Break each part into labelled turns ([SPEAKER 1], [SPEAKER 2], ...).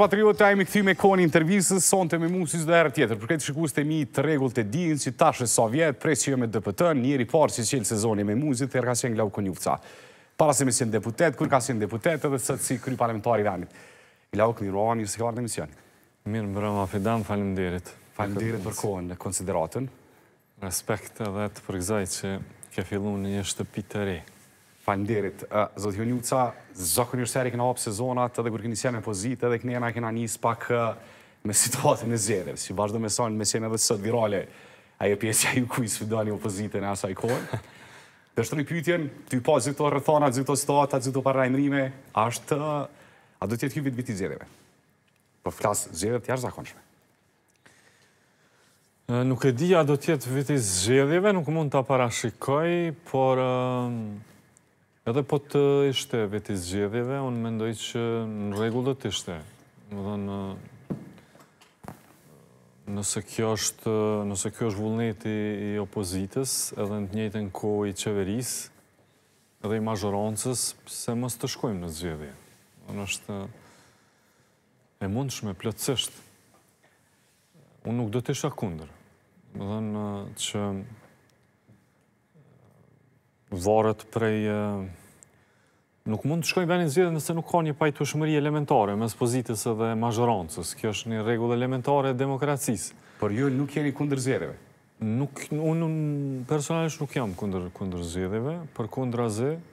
[SPEAKER 1] Patriot Time i me koni intervjisës, sonë të me musis dhe erë tjetër. Përkret shikus të mi të regull të dinë, si tashë e sovjet, presë që jo me DPT, njeri parë që qelë sezoni me musit, tërë ka qenë Glauko Njufca. Para se me qenë deputet, kur ka qenë deputet, edhe sëtë si kry parlamentari venit. Glauko Njufca, një se ka
[SPEAKER 2] në emisioni. Mirë më brëma, fidan, falim dirit. për kohën në konsideratën. që shtëpi të Falemderit.
[SPEAKER 1] Zotë Joniuca, zokë një seri këna opë sezonat dhe kërë këni sjenë në pozitë dhe këni e këna njës pak me situatën e zjedhe. Si vazhdo me sonë me sjenë edhe sot virale, ajo pjesja ju kuj sfida një opozitën në asaj kohën. Dhe shtë një pytjen, ty po zyto rëthona, zyto situata, zyto parrajnërime, ashtë, a do tjetë kjo vit viti zjedheve? Po flasë zjedhe të jashtë zakonshme.
[SPEAKER 2] Nuk e di a do tjetë viti zjedheve, nuk mund të parashikoj, por Edhe po të ishte veti zgjedhjeve, unë mendoj që në regullë të ishte. Më dhe në... Nëse kjo është, nëse kjo është vullneti i opozitës, edhe në të njëjtën kohë i qeveris, edhe i mazhorancës, se mës të shkojmë në zgjedhje. Unë është e mundshme plëtsisht. Unë nuk do të isha kunder. Më dhe në që varet prej... Nuk mund të shkoj bëni në nëse nuk ka një pajtu shmëri elementare, mes pozitës dhe mazhorancës. Kjo është një regull elementare e demokracisë. Por ju nuk jeni kundër zhjetëve? Nuk, unë personalisht nuk jam kundër zhjetëve, për kundër a zhjetëve,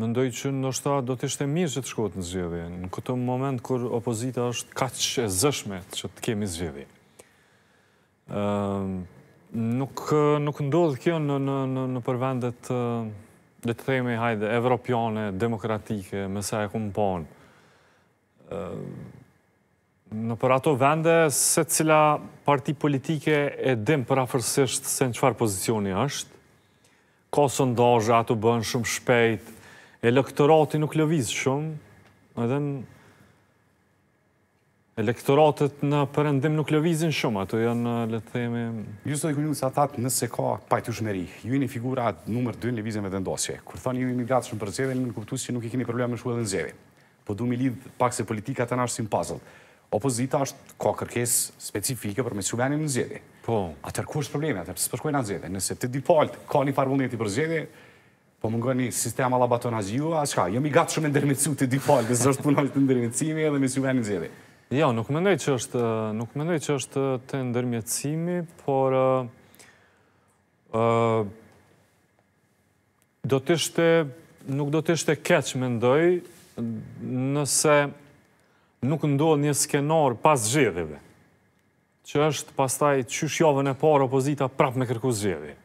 [SPEAKER 2] më ndoj që në nështëta do të ishte mirë që të shkot në zhjetëve, në këtë moment kër opozita është kaqë e zëshme që të kemi zhjetëve. Nuk ndodhë kjo në përvendet dhe të themi hajde, evropiane, demokratike, mëse e kumë ponë. Në për ato vende, se cila parti politike e dim për afërsisht se në qëfar pozicioni është, ka sëndajë, ato bënë shumë shpejt, elektorati nuk lëvizë shumë, edhe në elektoratet në përëndim nuk lëvizin shumë, ato janë, eh, le të themi... Ju së dhe kënjë nësë
[SPEAKER 1] atat nëse ka pajtu shmeri, ju një figura nëmër 2 në lëvizin me dëndosje. Kur thonë ju jemi gratë shumë për zedhe, në kuptu që nuk i keni problem me shu edhe në zedhe. Po du mi lidhë pak se politika të nashë si në puzzle. Opozita është ka kërkes specifike për me që venim në zedhe. Po... Atër ku është probleme, atër të në anë zedhe. Nëse të dipalt ka një farbulneti për zedhe, Po më ngoni sistema labaton azjua, a shka, jemi gatë shumë e ndërmetsu të default, dhe zërës punojt të ndërmetsimi edhe me suvenin zjedi.
[SPEAKER 2] Jo, nuk mendoj që është nuk mendoj që është të ndërmjetësimi, por do të ishte nuk do të ishte keq mendoj nëse nuk ndodh një skenar pas zgjedhjeve që është pastaj që javën e parë opozita prapë me kërku zgjedhje.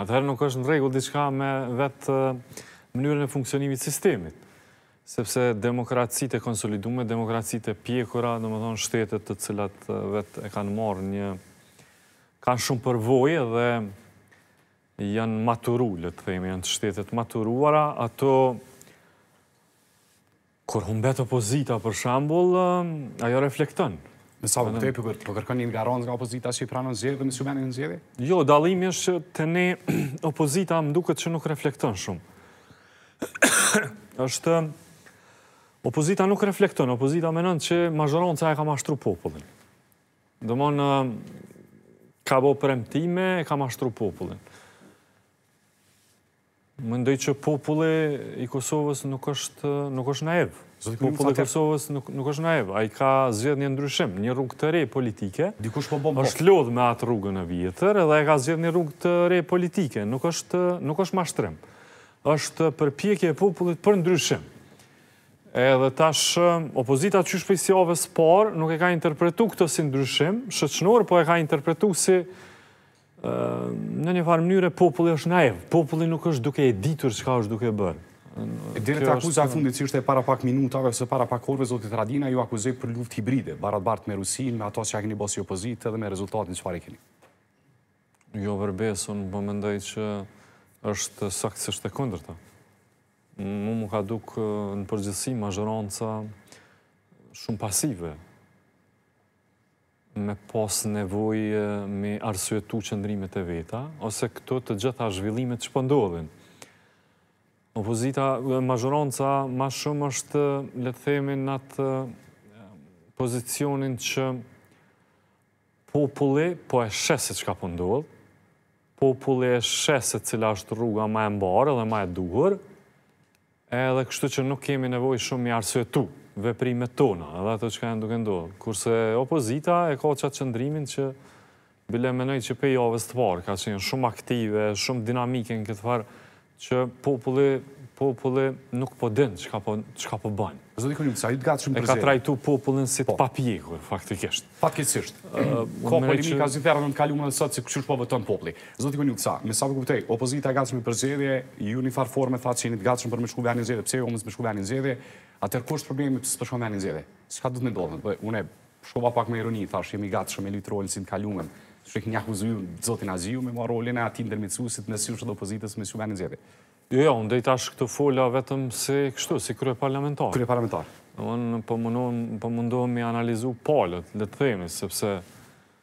[SPEAKER 2] Atëherë nuk është në rregull diçka me vetë mënyrën e funksionimit të sistemit. Sepse demokracit e konsolidume, demokracit e pjekura, dhe më thonë shtetet të cilat vetë e kanë morë një... kanë shumë përvojë dhe janë maturu, le të thejmë, janë të shtetet maturuara, ato kur humbet opozita, për shambull, ajo
[SPEAKER 1] reflektën. Në sa vë tepi, për po kërkën një nga nga opozita që i pranë në zjedhë dhe në menë në zjedhë? Jo,
[SPEAKER 2] dalimi është të ne opozita më duke që nuk reflektën shumë. është Opozita nuk reflektonë, opozita menon që mazhoronë që e ka mashtru popullin. Dëmonë, ka bo premtime, e ka mashtru popullin. Mëndoj që populli i Kosovës nuk është, nuk është naiv. Populli i Kosovës nuk, nuk është naiv. A i ka zhjetë një ndryshim, një rrugë të re politike. Dikush po është po. lodhë me atë rrugën e vjetër, edhe e ka zhjetë një rrugë të re politike. Nuk është, nuk është mashtrim. është përpjekje e popullit për ndryshim. Edhe tash opozita qysh për sjove parë nuk e ka interpretu këtë si ndryshim, shëqënur, po e ka interpretu si në një farë mënyre populli është naiv, populli nuk është duke e ditur që ka është duke e bërë. Dere të akuzat fundit
[SPEAKER 1] që është e para pak minutave se para pak korve, Zotit Radina ju akuzet për luft hibride, barat bartë me Rusin, me ato që a keni bësi opozitë edhe me rezultatin që pare keni. Jo
[SPEAKER 2] vërbes, unë përmendaj po që është saksisht e ta mu mu ka duk në përgjithsi mazhëronca shumë pasive, me pos nevoj me arsuetu qëndrimet e veta, ose këto të gjitha zhvillimet që pëndodhin. Po Opozita, mazhëronca, ma shumë është, le të themi, në atë pozicionin që populli po e shese që ka pëndodhë, po populli e shese cila është rruga ma e mbarë dhe ma e duhur, edhe kështu që nuk kemi nevoj shumë i arsvetu veprime tona, edhe ato që ka e nduke ndohë. Kurse opozita e ka qatë qëndrimin që bile menoj që pej javës të parë, ka qenë shumë aktive, shumë dinamike në këtë farë, që populli populli nuk po dënë qka po banë. Zotë i konjumë, sa i të gatë shumë përzirë. E ka trajtu popullin si të po. papjekur,
[SPEAKER 1] faktikisht. Fatkecisht. Ko polimi ka zithera në të kalumën dhe sot, si këqysh po vëton populli. Zotë i konjumë, sa, me sa për po këptej, opozita e gatë shumë përzirë, ju një farë forme, tha që jeni të gatë shumë për me shku në zirë, pse jo mësë me shku venin zirë, problemi Ska Unë shkova pak me ironi, të Shrek një zotin Aziju, me mua
[SPEAKER 2] rolin e ati ndërmitsusit, nësjusht dhe opozitës, me shumë e një zjedit. Jo, jo, ndaj tash këtë fola vetëm se kështu, si krye parlamentar. Krye parlamentar. Në mënë përmundohem po po i analizu palët, dhe të themi, sepse...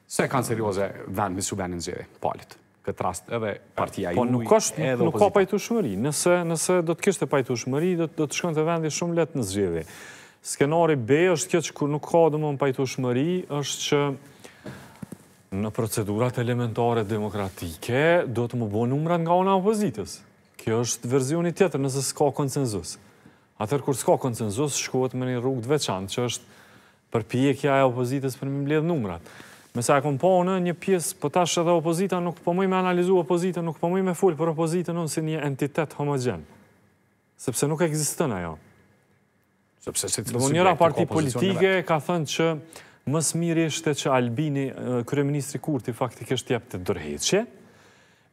[SPEAKER 2] Se kanë serioze vend në subenin zhjeve, palët,
[SPEAKER 1] këtë rast edhe partia i po nuk edhe opozita. Po Nuk ka
[SPEAKER 2] pajtu shmëri, nëse do të kishtë pajtu shmëri, do të shkën të vendi shumë letë në zhjeve. Skenari B është kjo që kur nuk ka dhe më pajtu shmëri, është që në procedurat elementare demokratike do të më bo numrat nga ona opozitës kjo është verzioni tjetër nëse s'ka konsenzus. Atër kur s'ka konsenzus, shkuat me një rrugë të veçantë, që është për pjekja e opozitës për më mbledhë numrat. Mese e komponë një pjesë, për po tash edhe opozita nuk përmuj po me analizu opozita, nuk përmuj po me full për opozita nënë si një entitet homogen. Sepse nuk eksistën ajo. Sepse që të subjekt të kompozitë në vetë. Ka thënë që mësë mirë që Albini, kërëministri Kurti, jep të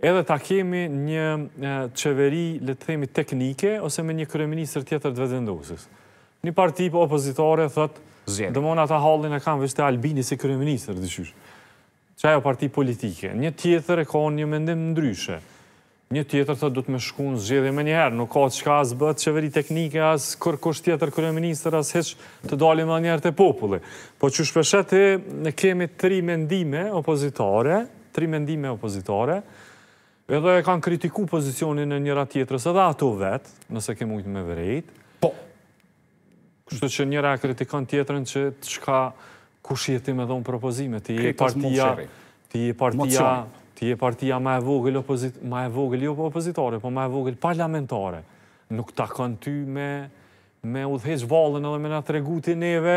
[SPEAKER 2] edhe ta kemi një qeveri, le të themi, teknike, ose me një kërëministr tjetër të vëzendosis. Një parti për opozitore thëtë, dëmona ata hallin e kam vështë Albini si kërëministr, dëshysh. Që ajo parti politike. Një tjetër e ka një mendim ndryshe. Një tjetër thëtë du të me shkunë në me njëherë. Nuk ka që ka asë bëtë qeveri teknike, asë kërkosh tjetër kërëministr, asë heq të dalim e njëherë të populli. Po që shpeshet e kemi tri mendime opozitore, tri mendime opozitore, edhe e kanë kritiku pozicionin e njëra tjetërës, edhe ato vetë, nëse ke mujtë me vërejtë. Po. Kështë që njëra e kritikan tjetërën që të shka kush jeti me dhonë propozime, të je partia... Të je partia... Të je partia ma e vogël opozit... Ma e vogël jo opozitare, po ma e vogël parlamentare. Nuk ta kanë ty me... me u dhejsh valën edhe me nga tregutin eve,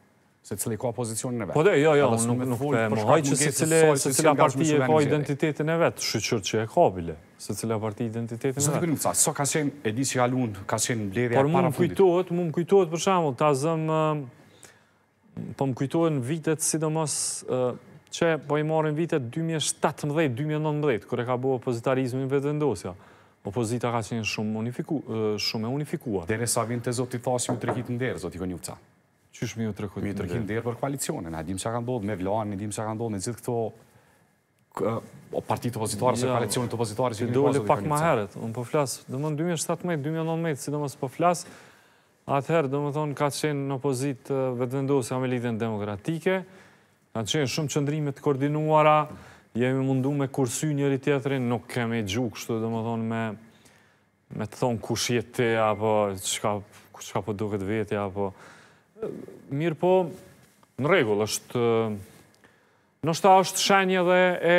[SPEAKER 1] se cili ka pozicionin e vetë. Po dhe, jo, jo, nuk më mohaj që se parti partije ka
[SPEAKER 2] identitetin e vetë, shqyqër që e ka bile, se cila partije identitetin e vetë. Zë të këllim, sa, ka qenë, e që ka lunë, ka qenë bledhja para fundit? Por më më kujtohet, më më për shamull, ta zëm, po më kujtohet në vitet, sidomos, që po i marën vitet 2017-2019, kërë ka bo opozitarizmin vetë ndosja. Opozita ka qenë shumë unifikuar. Dere sa vinë të zotë
[SPEAKER 1] i thasim të rikit në derë, zotë Qysh mi ju të rëkotin Mi Me të rëkotin dherë për koalicionin. A dim që ka ndodhë me Vlani, dim që ka ndodhë me gjithë këto partit opozitarës ja, e koalicionit opozitarës. Ja, dole pak ma herët.
[SPEAKER 2] Unë po flasë, dhe më në 2017, 2019, si dhe së po flasë, atëherë, dhe më thonë, ka qenë në opozit vetëvendosë amelitën demokratike, ka qenë shumë qëndrimet koordinuara, jemi mundu me kursy njëri tjetërin, nuk kemi gjuk, shtu dhe më thonë me me të thonë kush jetë te, apo qka, qka po duket vetja, apo... Mirë po, në regull është, në shta është shenje dhe e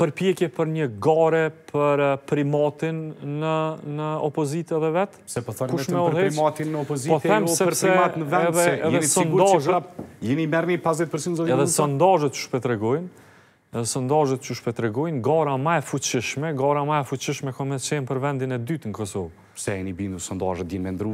[SPEAKER 2] përpjekje për një gare për eh, primatin në opozitë dhe vetë. Se po për thërën vetëm për primatin në opozitë po e jo për primat në vendë, se jeni sigur që prapë, jeni mërëni 50% zonjë në vendë. Edhe sëndajët që shpetë regojnë, edhe sëndajët që shpetë regojnë, gara ma e fuqishme, gara ma e fuqishme kome qenë për vendin e dytë në Kosovë.
[SPEAKER 1] Se e një bindu sondajët din me ndru,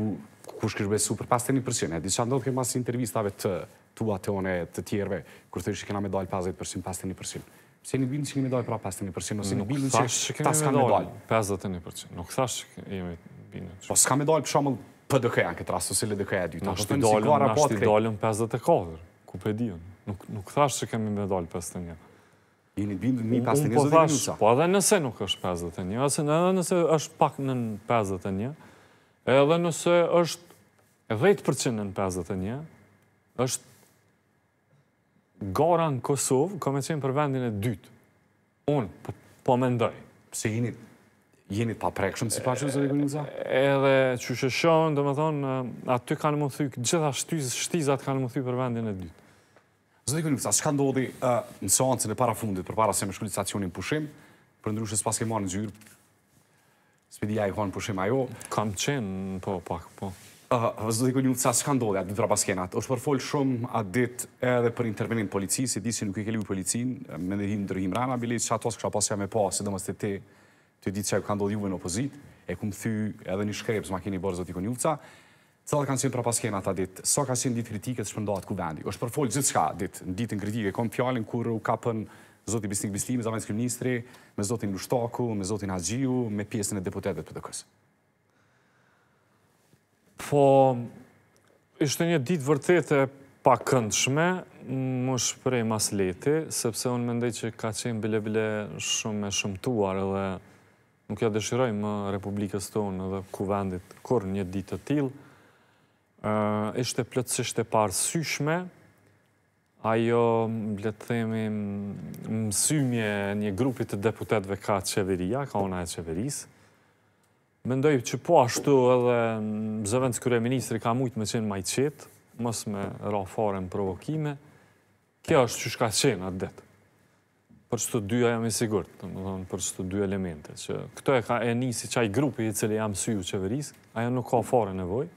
[SPEAKER 1] kush kësh besu për 51%, e di që ndodhë ke mas intervistave të tua, të one, të tjerve, kur të ishë kena medal 50%, 51%. Pse një bindu që kemi dojë pra 51%, ose një bindu që ta s'ka medal.
[SPEAKER 2] 51%, nuk thash që kemi
[SPEAKER 1] bindu që... Po s'ka medal për shumë PDK janë këtë rast, ose LDK e dyta. Nashti dalën
[SPEAKER 2] 54, ku pe po dion. Nuk thash që kemi Jeni të bindur mi pas të njëzët e Po edhe nëse nuk është 51, edhe nëse është pak në 51, edhe nëse është 10% në 51, është gara në Kosovë, kome qenë për vendin e dytë. Unë, po, po mendoj. Pse jeni Jeni pa prekshëm si pashën, zërë i gëllinëza? Edhe që shëshon, do me thonë, aty kanë më thyjë, gjitha shtizat kanë më thyjë për vendin e dytë.
[SPEAKER 1] Zdoj këllimca, që ka ndodhi në seancën e para fundit, për para se me shkulli stacionin pushim, për ndryshës pas ke marë në gjyrë, spedia i kohën pushim ajo. Kam qenë, po, pak, po. Zdoj këllimca, që ka ndodhi atë ditra paskenat? është përfolë shumë atë dit edhe për intervenin polici, se di si nuk e kellu policinë, me ndihim në ndryhim rana, bilet që ato kësha pasja me pasë, edhe të te të ditë që ka ndodhi juve në opozitë, e këmë thy edhe një shkrepë, zma keni borë zoti Konjulca, Cëllë kanë qenë pra paskena ta ditë, sa ka qenë ditë kritike të shpëndohat ku vendi? është përfolë gjithë shka ditë, në ditë në kritike, kom fjallin kur u kapën Zotin Bisnik Bisli, Zavajnës Kriministri, me Zotin Lushtaku, me Zotin Hagjiu, me pjesën e deputetet për të kësë.
[SPEAKER 2] Po, ishte një ditë vërtete pa këndshme, më shprej mas leti, sepse unë mendej që ka qenë bile-bile shumë e shumëtuar edhe nuk ja dëshiroj më Republikës tonë edhe ku vendit kur një ditë të tilë, ishte plëtsisht e parësyshme, ajo, le të themi, mësymje një grupit të deputetve ka qeveria, ka ona e qeverisë. Mendoj që po ashtu edhe zëvendës kërë e ministri ka mujtë me qenë majqetë, mës me rafare në provokime, kjo është që shka qenë atë detë. Për që të dyja jam i sigurët, për që të dyja elemente. Këto e ka e nisi qaj grupi i cili jam syu qeverisë, ajo nuk ka fare nevojë,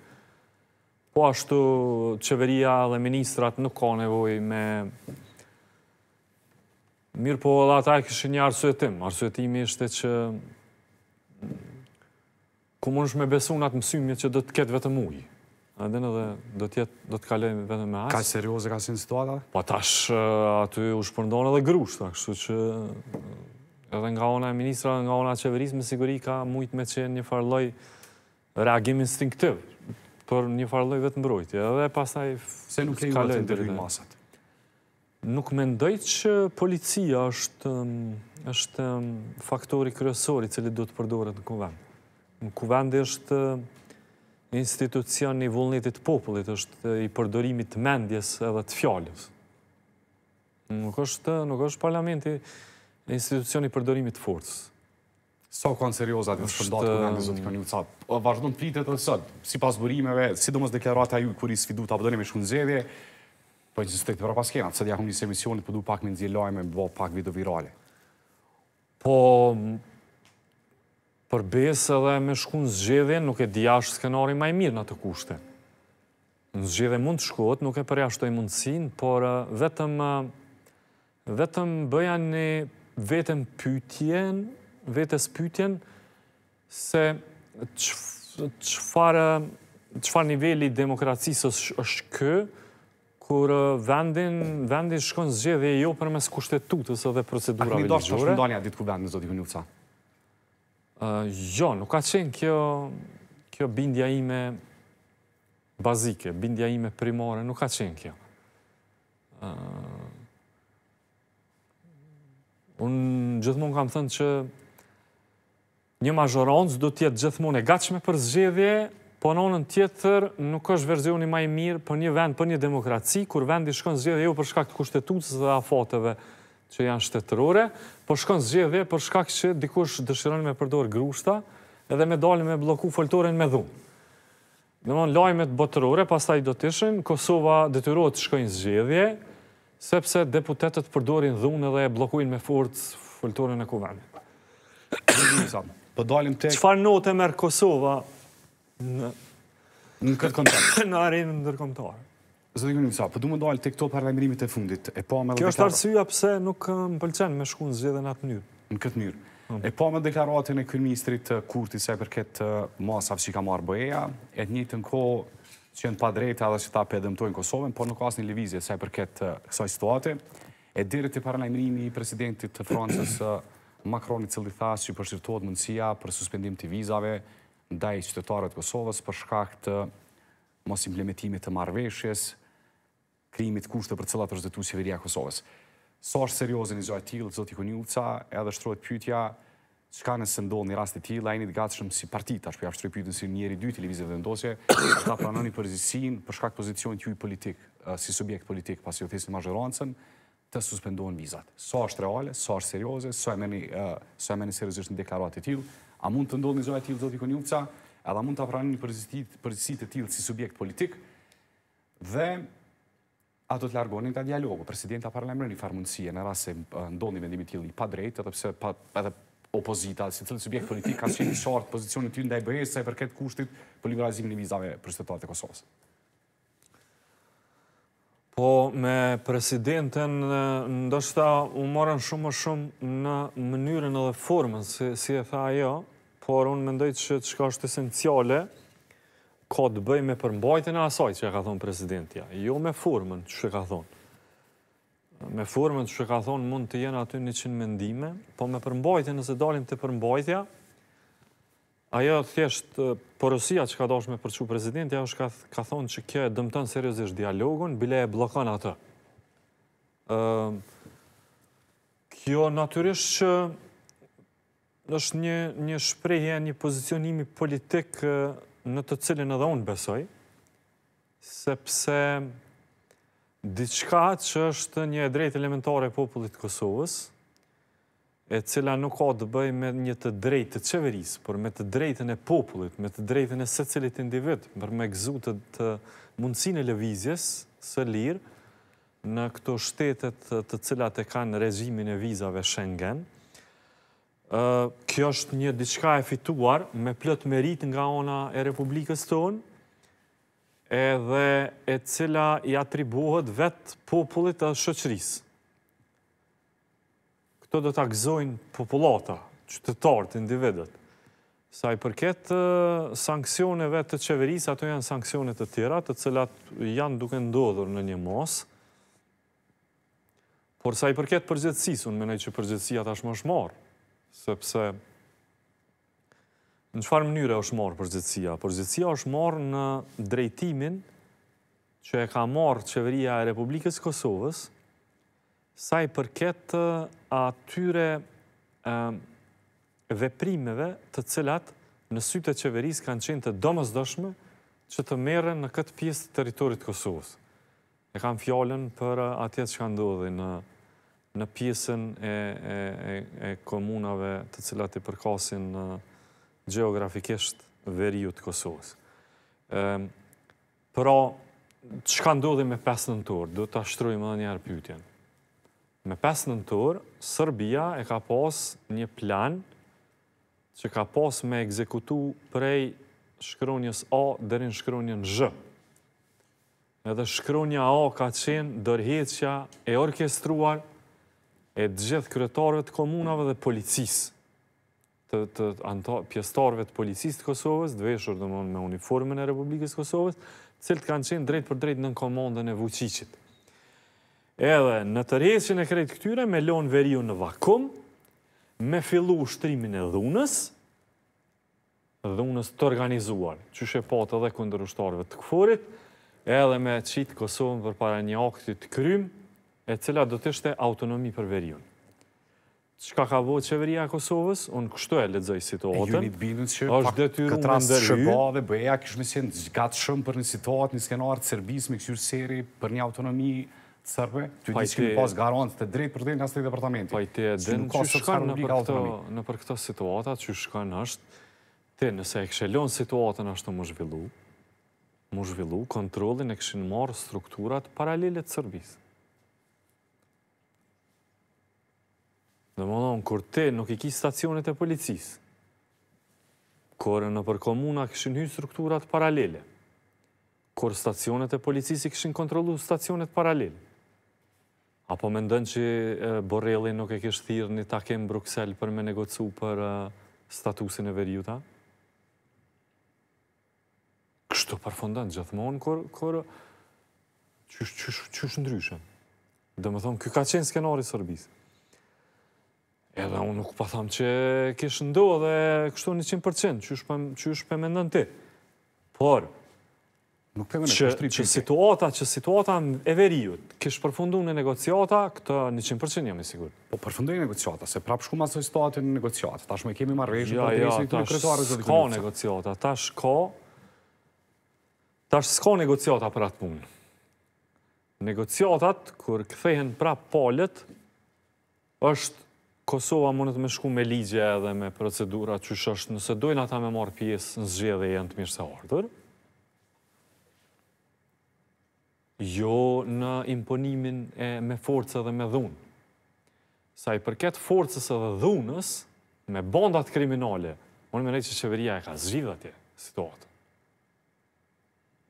[SPEAKER 2] Po ashtu qeveria dhe ministrat nuk ka nevoj me... Mirë po dhe ata e kështë një arsuetim. Arsuetimi ishte që ku më nëshme besu në atë mësymje që dhëtë ketë vetë mujë. Edhe në dhe do tjetë, do të kalejmë vetë me asë. Ka serioze, ka si në situata? Po tash aty u shpërndonë edhe grush, ta kështu që edhe nga ona e ministra, nga ona e qeverisë, me siguri ka mujtë me qenë një farloj reagim instinktiv për një farloj vetë mbrojtje, edhe pasaj... Se nuk lejua të ndërri masat? Nuk me që policia është um, um, faktori kryesori cili do të përdore në kuvend. Në kuvend është um, institucion një vullnetit popullit, është uh, i përdorimit të mendjes edhe të fjallës. Nuk është uh, parlamenti institucion i përdorimit forës. Sa kanë serioza të shëndat kërë në zotë kërë një ca?
[SPEAKER 1] në pritet dhe sëtë, si pas burimeve, si do mos deklarat e ju kërë i sfidu të po abdojnë me shkënë zedje, po në qështë të përra pas kena, të sëtë jakëm njësë emisionit, po du pak me nëzjeloj me pak video virale.
[SPEAKER 2] Po, për besë edhe me shkun zxedje, nuk e diash skenari maj mirë në të kushte. Në zxedje mund të shkot, nuk e përjashtoj mundësin, por vetëm bëja një vetëm pytjen, vetës pytjen se qëfar nivelli demokracisës është kë, kur uh, vendin shkonë zgje dhe jo për mes kushtetutës dhe procedurave ligjore. A këmi do shtë është ndonja ditë kubendë në zotikë një uca? Uh, jo, nuk ka qenë kjo bindja ime bazike, bindja ime primore, nuk ka qenë kjo. Uh, unë gjithmonë kam thënë që një mazhorancë do tjetë gjithmonë e gachme për zxedje, po në onën tjetër nuk është verzioni maj mirë për një vend, për një demokraci, kur vendi shkon zxedje jo për shkak të kushtetutës dhe afateve që janë shtetërore, po shkon zxedje për shkak që dikush dëshironi me përdor grushta edhe me dalë me bloku foltore në dhunë. Në onën lajmet botërore, pas do do tishen, Kosova detyrojt të shkojnë zxedje, sepse deputetet përdorin dhunë dhe e blokuin me furtës fulturën e kuvenit. Në Po dalim të... Qëfar note merë Kosova në... Në këtë kontakt? Në arenë në nërkomtarë. Zëtë një një mësa, po du më dalë të këto parlamirimit e fundit. Kjo është arsua pëse nuk eh, më pëlqenë me shku në zhjede atë njërë. Në këtë
[SPEAKER 1] njërë. E po me deklaratën e kërë ministrit eh, kurti se për këtë eh, masaf që ka marë bëheja, e të njëtë në ko që jenë pa drejta dhe që ta pedëmtojnë Kosovën, por nuk asë një levizje se për këtë kësaj situate. E dirë të parlamirimi i presidentit të Francës Makroni cëllë i tha që përshirtuat mundësia për suspendim të vizave ndaj i qytetarët Kosovës për shkak të mos implementimit të marveshjes, krimit kushtë për cëllat rëzdetu qeveria Kosovës. So është seriozën i zhoj tjilë, zhoti Konjulca, edhe shtrojt pytja që ka nësë ndonë një rast e a e një shumë gatshëm si partita, shpja shtrojt pytën si njeri dy televizive dhe ndosje, ta pranoni përzisin për shkak pozicion të juj politik, eh, si subjekt politik pas i ofisin të suspendohen vizat. Sa është reale, sa është serioze, sa e meni serizisht në deklarat e tjilë, a mund të ndodhë një zonë e tjilë, zotë i konjumëca, edhe mund të apranin një përgjësit e tjilë si subjekt politik, dhe ato të largonin të dialogu. Presidenta parlemrën i farmundësie në rrasë se ndodhë një vendimit tjilë i pa drejtë, edhe opozita, si cilë subjekt politik ka shqenë një shartë pozicionit tjilë ndaj bëhesë, e kushtit për vizave për Kosovës.
[SPEAKER 2] Po, me presidentën, ndoshta u morën shumë më shumë në mënyrën edhe formën, si, e tha jo, por unë mendoj që që ka është esenciale, ka të bëj me përmbajtën e asaj që e ka thonë presidentja, jo me formën që e ka thonë. Me formën që e ka thonë mund të jenë aty një qënë mendime, po me përmbajtën nëse dalim të përmbajtja, Ajo, thjesht, porosia që ka dosh me përqu prezident, ja është ka thonë që kjo e dëmëton seriosisht dialogun, bile e blokon atë. Kjo natyrisht që është një shpreje, një pozicionimi politik në të cilin edhe unë besoj, sepse diçka që është një e drejt elementare popullit Kosovës, e cila nuk ka të bëjë me një të drejtë të qeveris, por me të drejtën e popullit, me të drejtën e se cilit individ, për me gëzutët të mundësin e levizjes së lirë në këto shtetet të cilat e kanë rezimin e vizave Schengen. Kjo është një diçka e fituar me plët merit nga ona e Republikës tonë, edhe e cila i atribuhet vetë popullit të shëqërisë këto do të akzojnë populata, qytetarët, individet. Sa i përket sankcioneve të qeveris, ato janë sankcionet të tjera, të cilat janë duke ndodhur në një mos, por sa i përket përgjëtsis, unë menej që përgjëtsia ta shmë është marë, sepse në qëfar mënyre është marë përgjëtsia? Përgjëtsia është marë në drejtimin që e ka marë qeveria e Republikës Kosovës, sa i përket atyre veprimeve të cilat në sytë e qeveris kanë qenë të domës dëshme që të meren në këtë pjesë të teritorit Kosovës. E kam fjallën për atje që kanë dodi në pjesën e komunave të cilat i përkasin në geografikisht veriju të Kosovës. Pra, që kanë dodi me 5 nëntorë? Do të ashtrujmë dhe njerë pjytjenë. Me pesë në tërë, Sërbia e ka pos një plan që ka pos me ekzekutu prej shkronjës A dërin shkronjën Zhë. Edhe shkronja A ka qenë dërheqja e orkestruar e gjithë kryetarëve të komunave dhe policisë të pjestarve të policisë të Kosovës, dveshur dhe me uniformën e Republikës Kosovës, cilë të kanë qenë drejt për drejt në komandën e Vucicit. Edhe në të resin e krejt këtyre me lonë veriu në vakum, me fillu ushtrimin e dhunës, dhunës të organizuar, që shepot edhe këndër ushtarëve të këforit, edhe me qitë Kosovën për para një aktit të krym, e cila do të ishte autonomi për veriun. Qka ka bo qeveria Kosovës, unë kështu e ledzoj situatën. është ju një binën që këtë rast
[SPEAKER 1] dhe bëja, kishme në gjatë shumë për një situatë, një skenartë, serbis, me kështu seri, për një autonomi sërbe, që disë pas garantë të drejtë për dhejnë të departamenti. Pa i të që shkanë
[SPEAKER 2] në për këto situata, që shkanë është, te nëse e këshelon situatën është të më zhvillu, më zhvillu, kontrolin e këshin marë strukturat paralelet sërbisë. Dhe më donë, kur te nuk i ki stacionet e policisë, kore në për komuna këshin hy strukturat paralele, kur stacionet e policisë i këshin kontrolu stacionet paralele, Apo me ndonë që Borrelli nuk e kështë thirë një takim Bruxelles për me negocu për statusin e verjuta? Kështë të përfondan gjithmonë, kërë që është ndryshën? Dhe me thonë, kjo ka qenë skenari sërbisë. Edhe unë nuk pa po thamë që kështë ndohë dhe kështu një 100%, që është për mendën ti. Por, Nuk që situata, që situata e veriut, kështë përfundu në negociata, këtë një jam i sigur. Po përfundu në negociata, se prapë
[SPEAKER 1] shku masoj situatën në po negociata, tash me kemi marrëvejshë për të resin të në kretuarës dhe të këtë në
[SPEAKER 2] negociata. Tash ko, tash s'ko negociata për atë punë. Negociatat, kur këthejhen prapë palët, është Kosova mundet me shku me ligje edhe me procedura që është nëse dojnë ata me marrë pjesë në zgjede e jenë të mirë se Jo në imponimin e me forcë dhe me dhunë. Sa i përket forcës dhe dhunës, me bondat kriminale, më në mërej që qeveria e ka zhjitha atje situatë.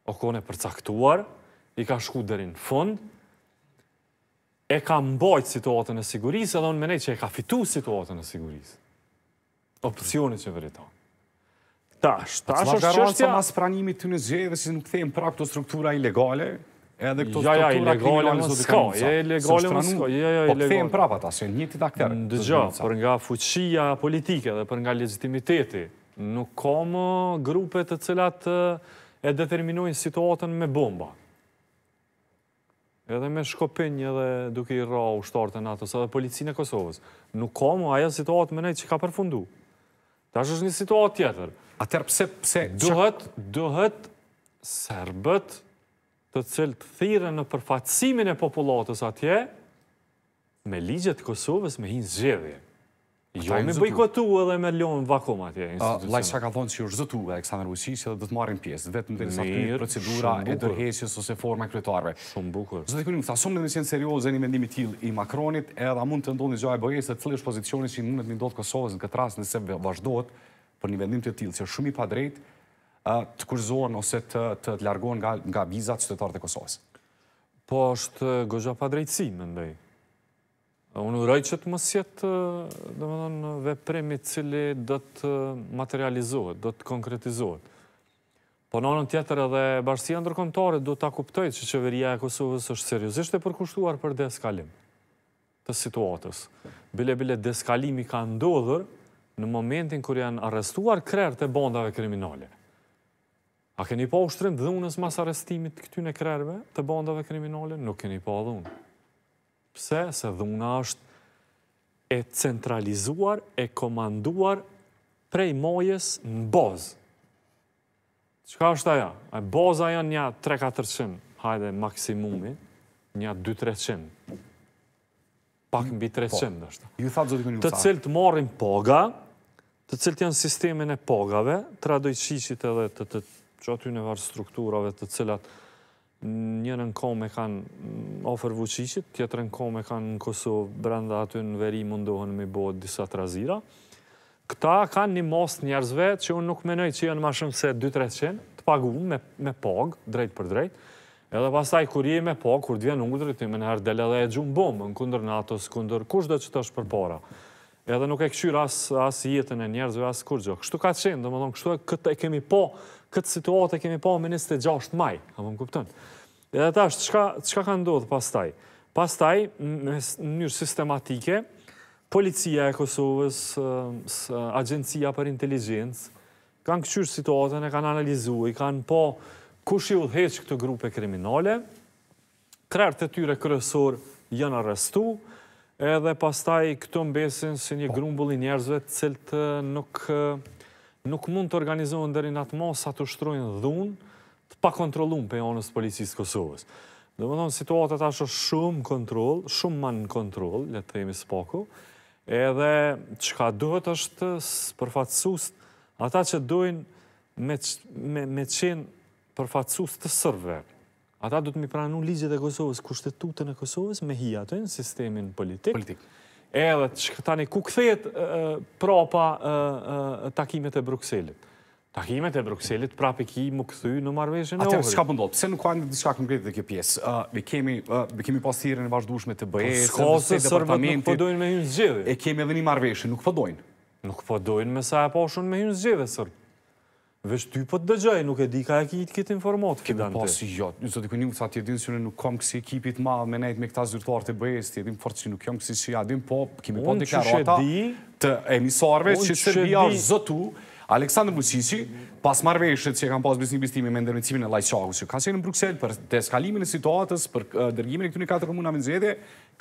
[SPEAKER 2] O kone përcaktuar, i ka shku dherin fund, e ka mbojt situatën e sigurisë, edhe në mënej që e ka fitu situatën e sigurisë. Opcioni që vëriton. Ta, shtash është qështja... Ma shkaronë mas
[SPEAKER 1] pranimit të në zhjejë dhe si nuk thejmë prakto struktura ilegale, edhe këto ja, ja, struktura kriminale s'ka, ka. Jo, ilegale më s'ka. Jo, jo, ilegale. Po kthehen prapa ata, janë njëti aktor. Dëgjoj, por
[SPEAKER 2] nga fuqia politike dhe për nga legitimiteti, nuk ka më grupe të cilat e determinojnë situatën me bomba. Edhe me shkopinjë edhe duke i ra u shtarë të nato edhe policinë e Kosovës. Nuk ka më aja situatë më nejtë që ka përfundu. Ta është një situatë tjetër. Atër pëse... Duhet, duhet serbët të cilët thire në përfatsimin e populatës atje, me ligjet Kosovës me hinë zxedhje. Jo mi bëjkotu edhe me lonë vakum atje institucionë.
[SPEAKER 1] Lajtë që ka thonë që është zëtu e Eksandr Vujqisi dhe të marrin pjesë, vetë më të njësat këtë procedura e dërheqës ose forma kryetarve. Shumë bukur. Zëtë kërinë, këta shumë në në qenë serios e një mendimi t'il i Makronit, edhe a mund të ndonë një gjaj bëjës e cilë është pozicionit që i mundet një ndodhë Kosovës në këtë rasë nëse vazhdojtë për një vendim të t'il, që është shumë i pa drejtë, të kurzohen ose të, të largohen nga, nga vizat qytetarët e Kosovës. Po
[SPEAKER 2] është gëzha pa drejtësi, më ndëj. Unë uroj që të mos jetë, dhe më dhënë, cili do të materializohet, do të konkretizohet. Po në anën tjetër edhe bashkësia ndërkombëtare duhet ta kuptojë që qeveria e Kosovës është seriozisht e përkushtuar për deskalim të situatës. Bile bile deeskalimi ka ndodhur në momentin kur janë arrestuar krerët e bandave kriminale. A keni pa ushtrim dhunës mas arestimit këty në krerve të bandave kriminale? Nuk keni pa dhunë. Pse? Se dhuna është e centralizuar, e komanduar prej mojes në bozë. Qëka është aja? A boza janë një 3-400, hajde maksimumi, një 2-300. Pak mbi 300, po,
[SPEAKER 1] dështë. Ju thatë zotë u Të cilë
[SPEAKER 2] të marrin poga, të cilë të janë sistemin e pogave, të radoj qishit edhe të të që aty në varë strukturave të cilat njërë në kome kanë ofër vëqishit, tjetërë në kome kanë në Kosovë, brenda aty në veri mundohën me bojë disa të razira. Këta kanë një most njerëzve që unë nuk menoj që janë ma shumë se 2-300 të pagu me pagë, drejt për drejt, edhe pasaj kur je me pagë, kur dhja nuk drejt, me nëherë dele dhe e gjumë bomë, në kunder natës, kunder kush dhe që të është për para. Edhe nuk e këqyrë as jetën e njerëzve, as kur gjo. Kështu ka qenë, dhe më kështu e këtë e kemi po këtë situatë e kemi pa me 26 maj, a më më kuptën. E dhe tash, qka ka ndodhë pastaj? Pastaj, në njërë sistematike, policia e Kosovës, agencia për inteligencë, kanë këqyrë situatën e kanë analizu, i kanë po kush i u këtë grupe kriminale, krerë të tyre kërësorë janë arrestu, edhe pastaj këto mbesin si një po. grumbull i njerëzve cilë të nuk nuk mund të organizohen dherin atë sa të shtrojnë dhunë të pa kontrolun për janës policisë Kosovës. Dhe më thonë, situatët ashtë shumë kontrol, shumë manë kontrol, le të themi spoko, edhe qka duhet është përfatsus ata që dojnë me qenë përfatsus të sërve. Ata du të mi pranu ligjet e Kosovës, kushtetutën e Kosovës, me hiatën sistemin politikë, edhe të shkëtani ku këthet prapa takimet e Bruxellit. Takimet e Bruxellit prapë i ki më këthy në marveshën e ohërë. Atërë, s'ka
[SPEAKER 1] pëndodhë, pëse nuk kanë në diska konkretit dhe kjo pjesë? Vi kemi pasirën e në të bëhesë, në vëse departamentit... Nuk po
[SPEAKER 2] pëdojnë me hynë zgjedi. E kemi edhe një marveshën, nuk pëdojnë. Po nuk pëdojnë po me sa e poshën me hynë zgjedi, sërë. Vesh ty po të dëgjaj, nuk e di ka e kitë këtë informatë këtë dante. Kemi pasi, jo, zëtë i kënjumë, sa ti edhin që në nuk kam kësi ekipit
[SPEAKER 1] ma, me nejt me këta zyrtuar të bëjës, ti edhin për që nuk jam kësi që jadim, po, kemi po të deklarata të emisarve që të bia zëtu, Aleksandr Vucici, pas marveshët që e kam pas bisë një bistimi me ndërmetimin e Lajqaku, që ka qenë në Bruxelles për deskalimin e situatës, për dërgimin e këtë një katër komuna me nxedje,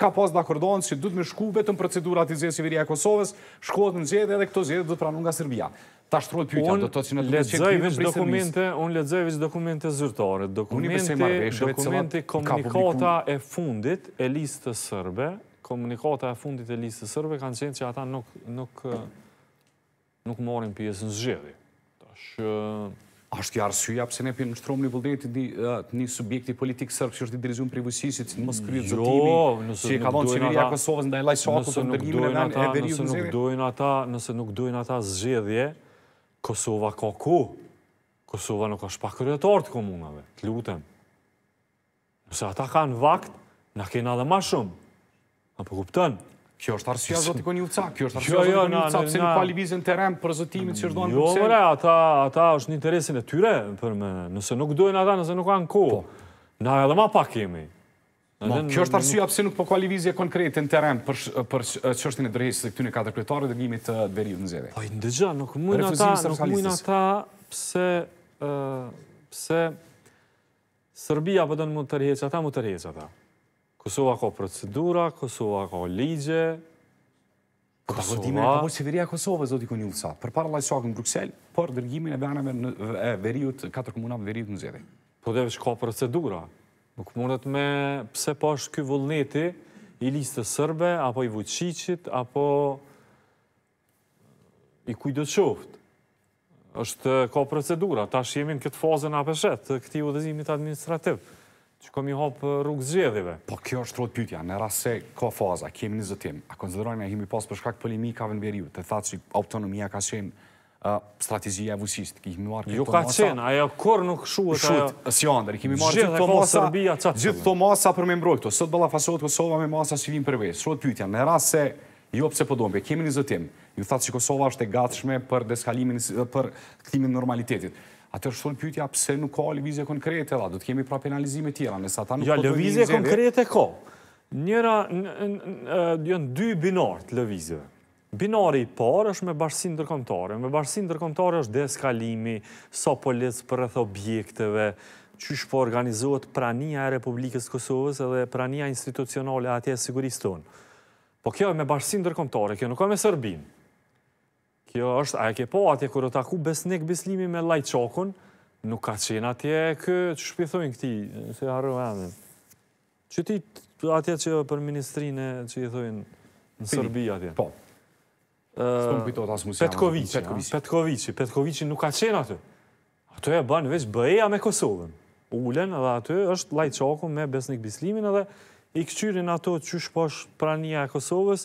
[SPEAKER 1] ka pas dhe akordonës që du të me shku vetëm procedurat i zhjetë Sjeveria e Kosovës, shkohet në nxedje dhe këto zhjetë du të pranun nga Serbia. Ta shtruaj pyetjen, do të thotë që në të gjitha këto vetë dokumente,
[SPEAKER 2] unë lexoj vetë dokumente zyrtare, dokumente, dokumente komunikata e fundit e listës serbe, komunikata e fundit e listës serbe kanë qenë se ata nuk nuk nuk morin pjesë në zgjedhje. Tash
[SPEAKER 1] është kjo arsyeja pse ne pim shtrum në vullnet të një, një subjekti politik serb që është i drejtuar privatësisë të
[SPEAKER 2] mos kryet jo, zotimin, që ka vonë qeveria e Kosovës ndaj lajshokut të ndërimit në anë, nëse nuk duhen ata, nëse nuk duhen ata zgjedhje, Kosova ka ku? Kosova nuk është pa kryetor të komunave, të lutem. Nëse ata kanë vakt, në kena dhe ma shumë. Në po kuptën. Kjo është arsia zotë i koni uca, kjo është jo, arsia jo, zotë i koni uca, pëse nuk pali
[SPEAKER 1] vizën të remë për zëtimit që rdojnë Jo, mëre,
[SPEAKER 2] ata, ata është një interesin e tyre, për nëse nuk dojnë ata, nëse nuk kanë ku, po. na edhe ma pak kemi.
[SPEAKER 1] Kjo është arsua pëse nuk po kualivizje konkret në teren për qështin e drejtës të këtune katër kretarë dhe gjimit të veriut në zede. Po i në dëgja, nuk mujnë ata
[SPEAKER 2] pëse Serbia vë po në mund të rjeqë ata, mund të rjeqë ata. Kosova ko procedura, Kosova ko ligje, Kosova... Po të e ka
[SPEAKER 1] qeveria Kosova, zoti ku një Për para la në Bruxelles, për dërgjimin e bërën në veriut, katër komunat veriut në zede Po dhe vëshka procedura,
[SPEAKER 2] Nuk mundet me pse po është kjo vullneti i listës sërbe, apo i vëqicit, apo i kujdo qoftë. është ka procedura, ta jemi në këtë fazën apeshet, këti udhëzimit administrativë që komi hopë eh, rrugë zxedhive.
[SPEAKER 1] Po kjo është trotë pytja, në rrasë se ka faza, kemi një zëtim, a konzidrojnë e himi pas përshkak polimikave në veriu, të thatë që autonomia ka qenë strategjia e vusisht. Jo ka qenë,
[SPEAKER 2] ajo kur nuk shuët. ajo. si andër, i kemi marrë gjithë Tomasa,
[SPEAKER 1] gjithë Tomasa për me mbroj këto. Sot bëlla fasohet Kosova me masa që vim përvej. Shuhet pytja, në ras se, jo pëse po dombje, kemi një zëtim, ju thatë që Kosova është e gatshme për deskalimin, për këtimin normalitetit. Atër shtonë pytja, pëse nuk ka levizje konkrete, da, du të kemi pra penalizime tjera, nësa ta nuk... Po konkrete
[SPEAKER 2] Njëra, janë dy Binari i parë është me bashkësin tërkomtare. Me bashkësin tërkomtare është deskalimi, sa policë për rëth objekteve, qysh po organizohet prania e Republikës Kosovës edhe prania institucionale atje e sigurisë tonë. Po kjo e me bashkësin tërkomtare, kjo nuk e me Sërbim. Kjo është, a e ke po atje kërë taku besnik bislimi me lajqokun, nuk ka qenë atje kë, që shpithojnë këti, se harru e amin. Që ti atje që për ministrine që i thojnë në Sërbija atje? po. Petkovici, Petkovici. Petkovici, nuk ka qenë aty. Ato e banë veç bëja me Kosovën. Ulen, edhe aty është lajqaku me Besnik Bislimin edhe i këqyrin ato që shposh prania e Kosovës,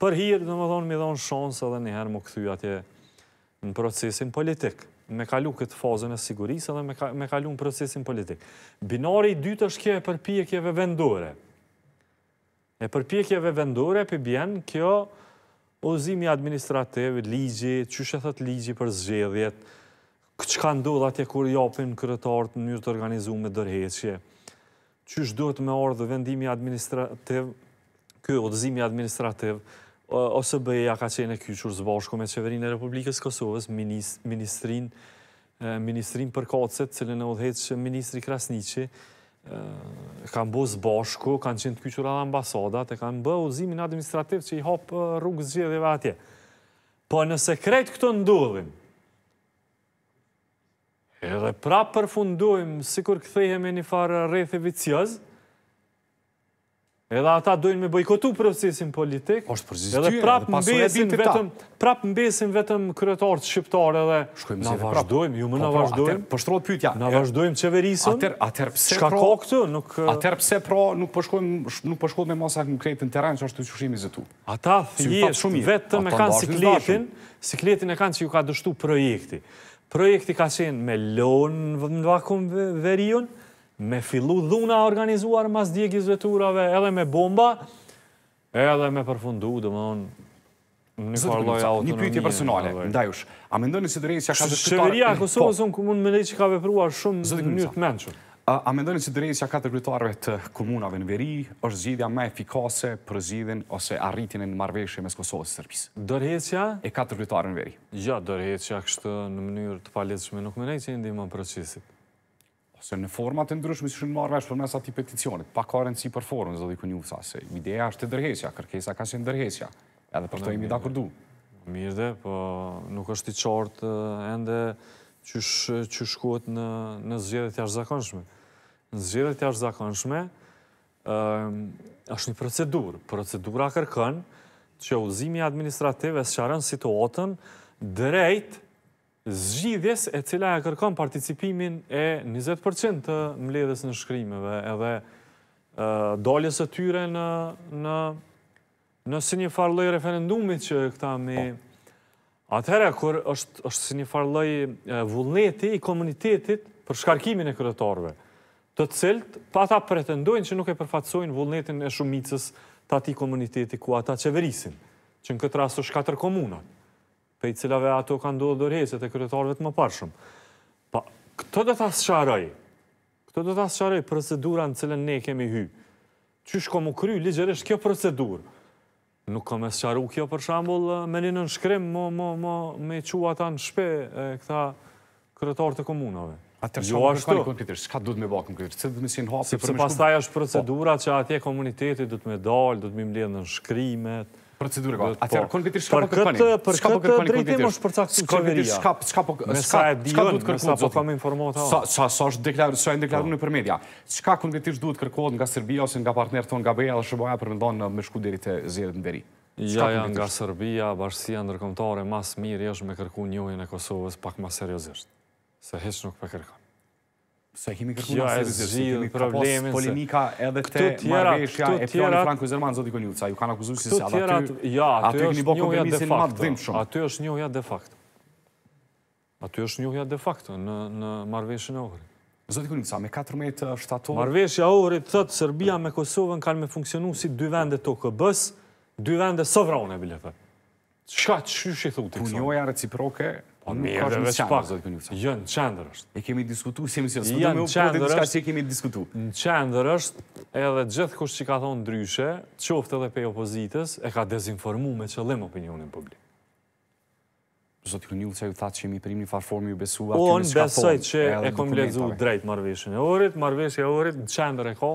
[SPEAKER 2] për hirë dhe më dhonë mi dhonë shansë edhe njëherë më këthy atje në procesin politik. Me kalu këtë fazën e sigurisë edhe me kalu në procesin politik. Binari i dytë është kje e përpjekjeve vendore. E përpjekjeve vendore për bjenë kjo Pozimi administrativ, ligji, qështë e thëtë ligji për zxedhjet, këtë ka ndodhë atje kur japin kërëtartë në njërë të organizu me dërheqje, që duhet me ardhë vendimi administrativ, kjo ozimi administrativ, ose bëja ka qene kyqur zbashku me Qeverin e Republikës Kosovës, ministrin, ministrin për kacet, cilën e odheqë ministri Krasnici, kanë bëzë bashku, kanë qenë të kyqura dhe ambasodat, e kanë bëzë uzimin administrativ që i hopë rrugë gjithëve atje. Po nëse sekret këto ndullim, edhe pra përfundujmë, si kur këthejhemi një farë rrethe vicjëzë, edhe ata dojnë me bojkotu procesin politik, edhe prap në besin vetëm kërëtartë shqiptare dhe në vazhdojmë, ju më në po, po, vazhdojmë, pështrojt po pytja, në vazhdojmë qeverisën, shka pra- ka këtu, nuk... Atër pëse pro nuk
[SPEAKER 1] pëshkojmë, nuk me masak në krejtë në teren që është të qëshimi zë
[SPEAKER 2] Ata thjeshtë vetëm e kanë sikletin, sikletin e kanë që ju ka dështu projekti. Projekti ka qenë me lonë në vakumë verionë, me fillu dhuna organizuar mas djegjës veturave, edhe me bomba, edhe me përfundu, dhe më dhonë, një farloj autonomia. Një pyjtje personale,
[SPEAKER 1] ndajush, a me ndoni si të rejtë që ka të kryetarë... Shqeveria po. Kosovës
[SPEAKER 2] unë kumun me lejtë
[SPEAKER 1] që ka vepruar shumë një të menë qënë. A me ndoni si të rejtë që ka të kryetarëve të komunave në veri, është zhjidhja me efikase për zhjidhin ose arritin e në marveshje mes Kosovës i Sërpis?
[SPEAKER 2] Dërheqja? E ka të në veri. Ja, dërheqja kështë në mënyrë të palitëshme nuk me nejtë që i ndihë më përqisit
[SPEAKER 1] se në format të ndryshme si shënë marrë vesh për mes ati peticionit, pa ka rëndësi për forën, zë dhe ku një usha, se ideja është të ndërhesja, kërkesa ka shënë ndërhesja, edhe për të imi da kërdu.
[SPEAKER 2] Mirë dhe, për po nuk është i qartë ende që shkot në zhjere të jashtë zakonshme. Në zhjere të jashtë zakonshme është një procedur, procedura kërkën që uzimi administrative së qarën situatën drejt zgjidhjes e cila e kërkon participimin e 20% të mledhes në shkrimeve edhe doljes e tyre në në si një farloj referendumit që këta me po. atëherë kur është si një farloj vullneti i komunitetit për shkarkimin e kërëtorve të cilt pa ta pretendojnë që nuk e përfatsojnë vullnetin e shumicës të ati komuniteti ku ata qeverisin që në këtë rast është 4 komunat për i cilave ato kanë do dërheset e kërëtarëve të më parshëm. Pa, këto do të asësharoj, këto do të asësharoj procedura në cilën ne kemi hy. Qysh komu kry, ligjeresht kjo procedur. Nuk kom e sësharu kjo, për shambull, me një në nëshkrim, mo, mo, mo, me qua ta në shpe, këta kërëtarë të komunave. A të rëshonë në kërë
[SPEAKER 1] konkretër, shka duhet me bakë në kërë, që duhet me sinë hasë për me Sepse pas taj është po.
[SPEAKER 2] procedura që atje komunitetit të me dalë, duhet me mledhë në shkrimet, procedurë. Atëherë, kënë vitri shka po kërpani? Për këtë drejtim është përcaktu në qeveria. Shka po kërpani? Me sa e dion, me sa po më informohet
[SPEAKER 1] Sa e në në për media. Shka kënë vitri kërkohet nga Serbia ose nga partnerë tonë nga Beja dhe Shëboja për mëndonë në shku diri të zirët në deri?
[SPEAKER 2] Ja, ja, nga Serbia, bashkësia ndërkomtare, mas mirë është me kërku njojën e Kosovës pak mas seriosisht. Se heç nuk për kërkon. Se kemi kërku në seriës, se kemi ka pos polemika edhe te marveshja e pjani Franko
[SPEAKER 1] Zerman, zoti Konjuca, ju kanë akuzurë si se alë aty, aty këni bo kompromisin ma të
[SPEAKER 2] Aty është njohja de facto. Aty është njohja de facto në marveshjën e ohrit. Zoti Konjuca, me 14 shtatorë... Marveshja ohrit, thëtë, Serbia me Kosovën kanë me funksionu si dy vende të këbës, dy vende sovrane, bilete. Shka që shithu të kësa? Punjoja reciproke Po mirë dhe veç pak. Jo, në qendër është. E
[SPEAKER 1] kemi diskutu si emision, s'ku me u përdi të shka që
[SPEAKER 2] kemi diskutu. Në qendër është edhe gjithë kush që ka thonë ndryshe, qoftë edhe pej opozitës, e ka dezinformu me qëllim opinionin publik.
[SPEAKER 1] Zotë Kënjullë që ju thatë që jemi prim një ju besu, atë po, në shka thonë. Unë që e kom
[SPEAKER 2] drejt marveshën e orit, marveshë e orit, në qendër e ko,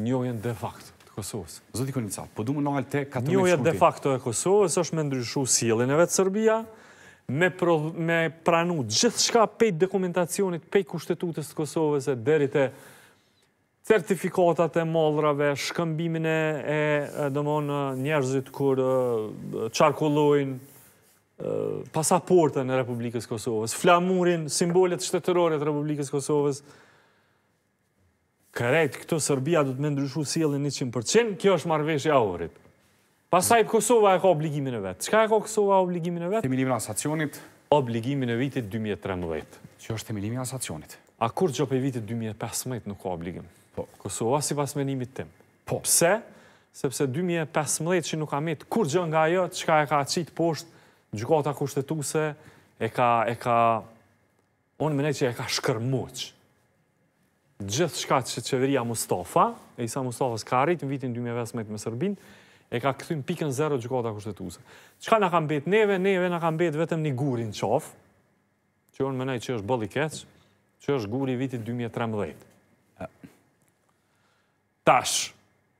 [SPEAKER 1] njojen de facto. Kosovës. Zoti Konica, po du më nalë te 14 shkurti. Njoja de
[SPEAKER 2] facto e Kosovës është me ndryshu silin e vetë Sërbia, me pranu gjithë shka pejt dokumentacionit, pejt kushtetutës të Kosovës e derit e certifikatat e mallrave, shkëmbimin e njerëzit kur qarkullojnë pasaportën e Republikës Kosovës, flamurin, simbolet shtetërore të Republikës Kosovës. Kërejt, këto Sërbia du të me ndryshu sielin 100%, kjo është marveshja orit. Pasaj për Kosova e ka obligimin e vetë. Qëka e ka Kosova obligimin e vetë? Temilimin asacionit. Obligimin e vitit 2013. Që është temilimin asacionit? A kur që për vitit 2015 nuk ka obligim? Po. Kosova si pas menimit tim. Po. Pse? Sepse 2015 që nuk ka metë, kur që nga jo, qëka e ka qitë poshtë, gjukata kushtetuse, e ka, e ka, onë mene që e ka shkërmoqë. Gjithë shka që qeveria Mustafa, e isa Mustafa s'ka arritë në vitin 2015 me Sërbinë, e ka këthyn pikën zero gjukata kushtetuse. Qka në kam betë neve? Neve në kam betë vetëm një gurin qof, që unë mënaj që është bëllë i keq, që është guri viti 2013. Tash,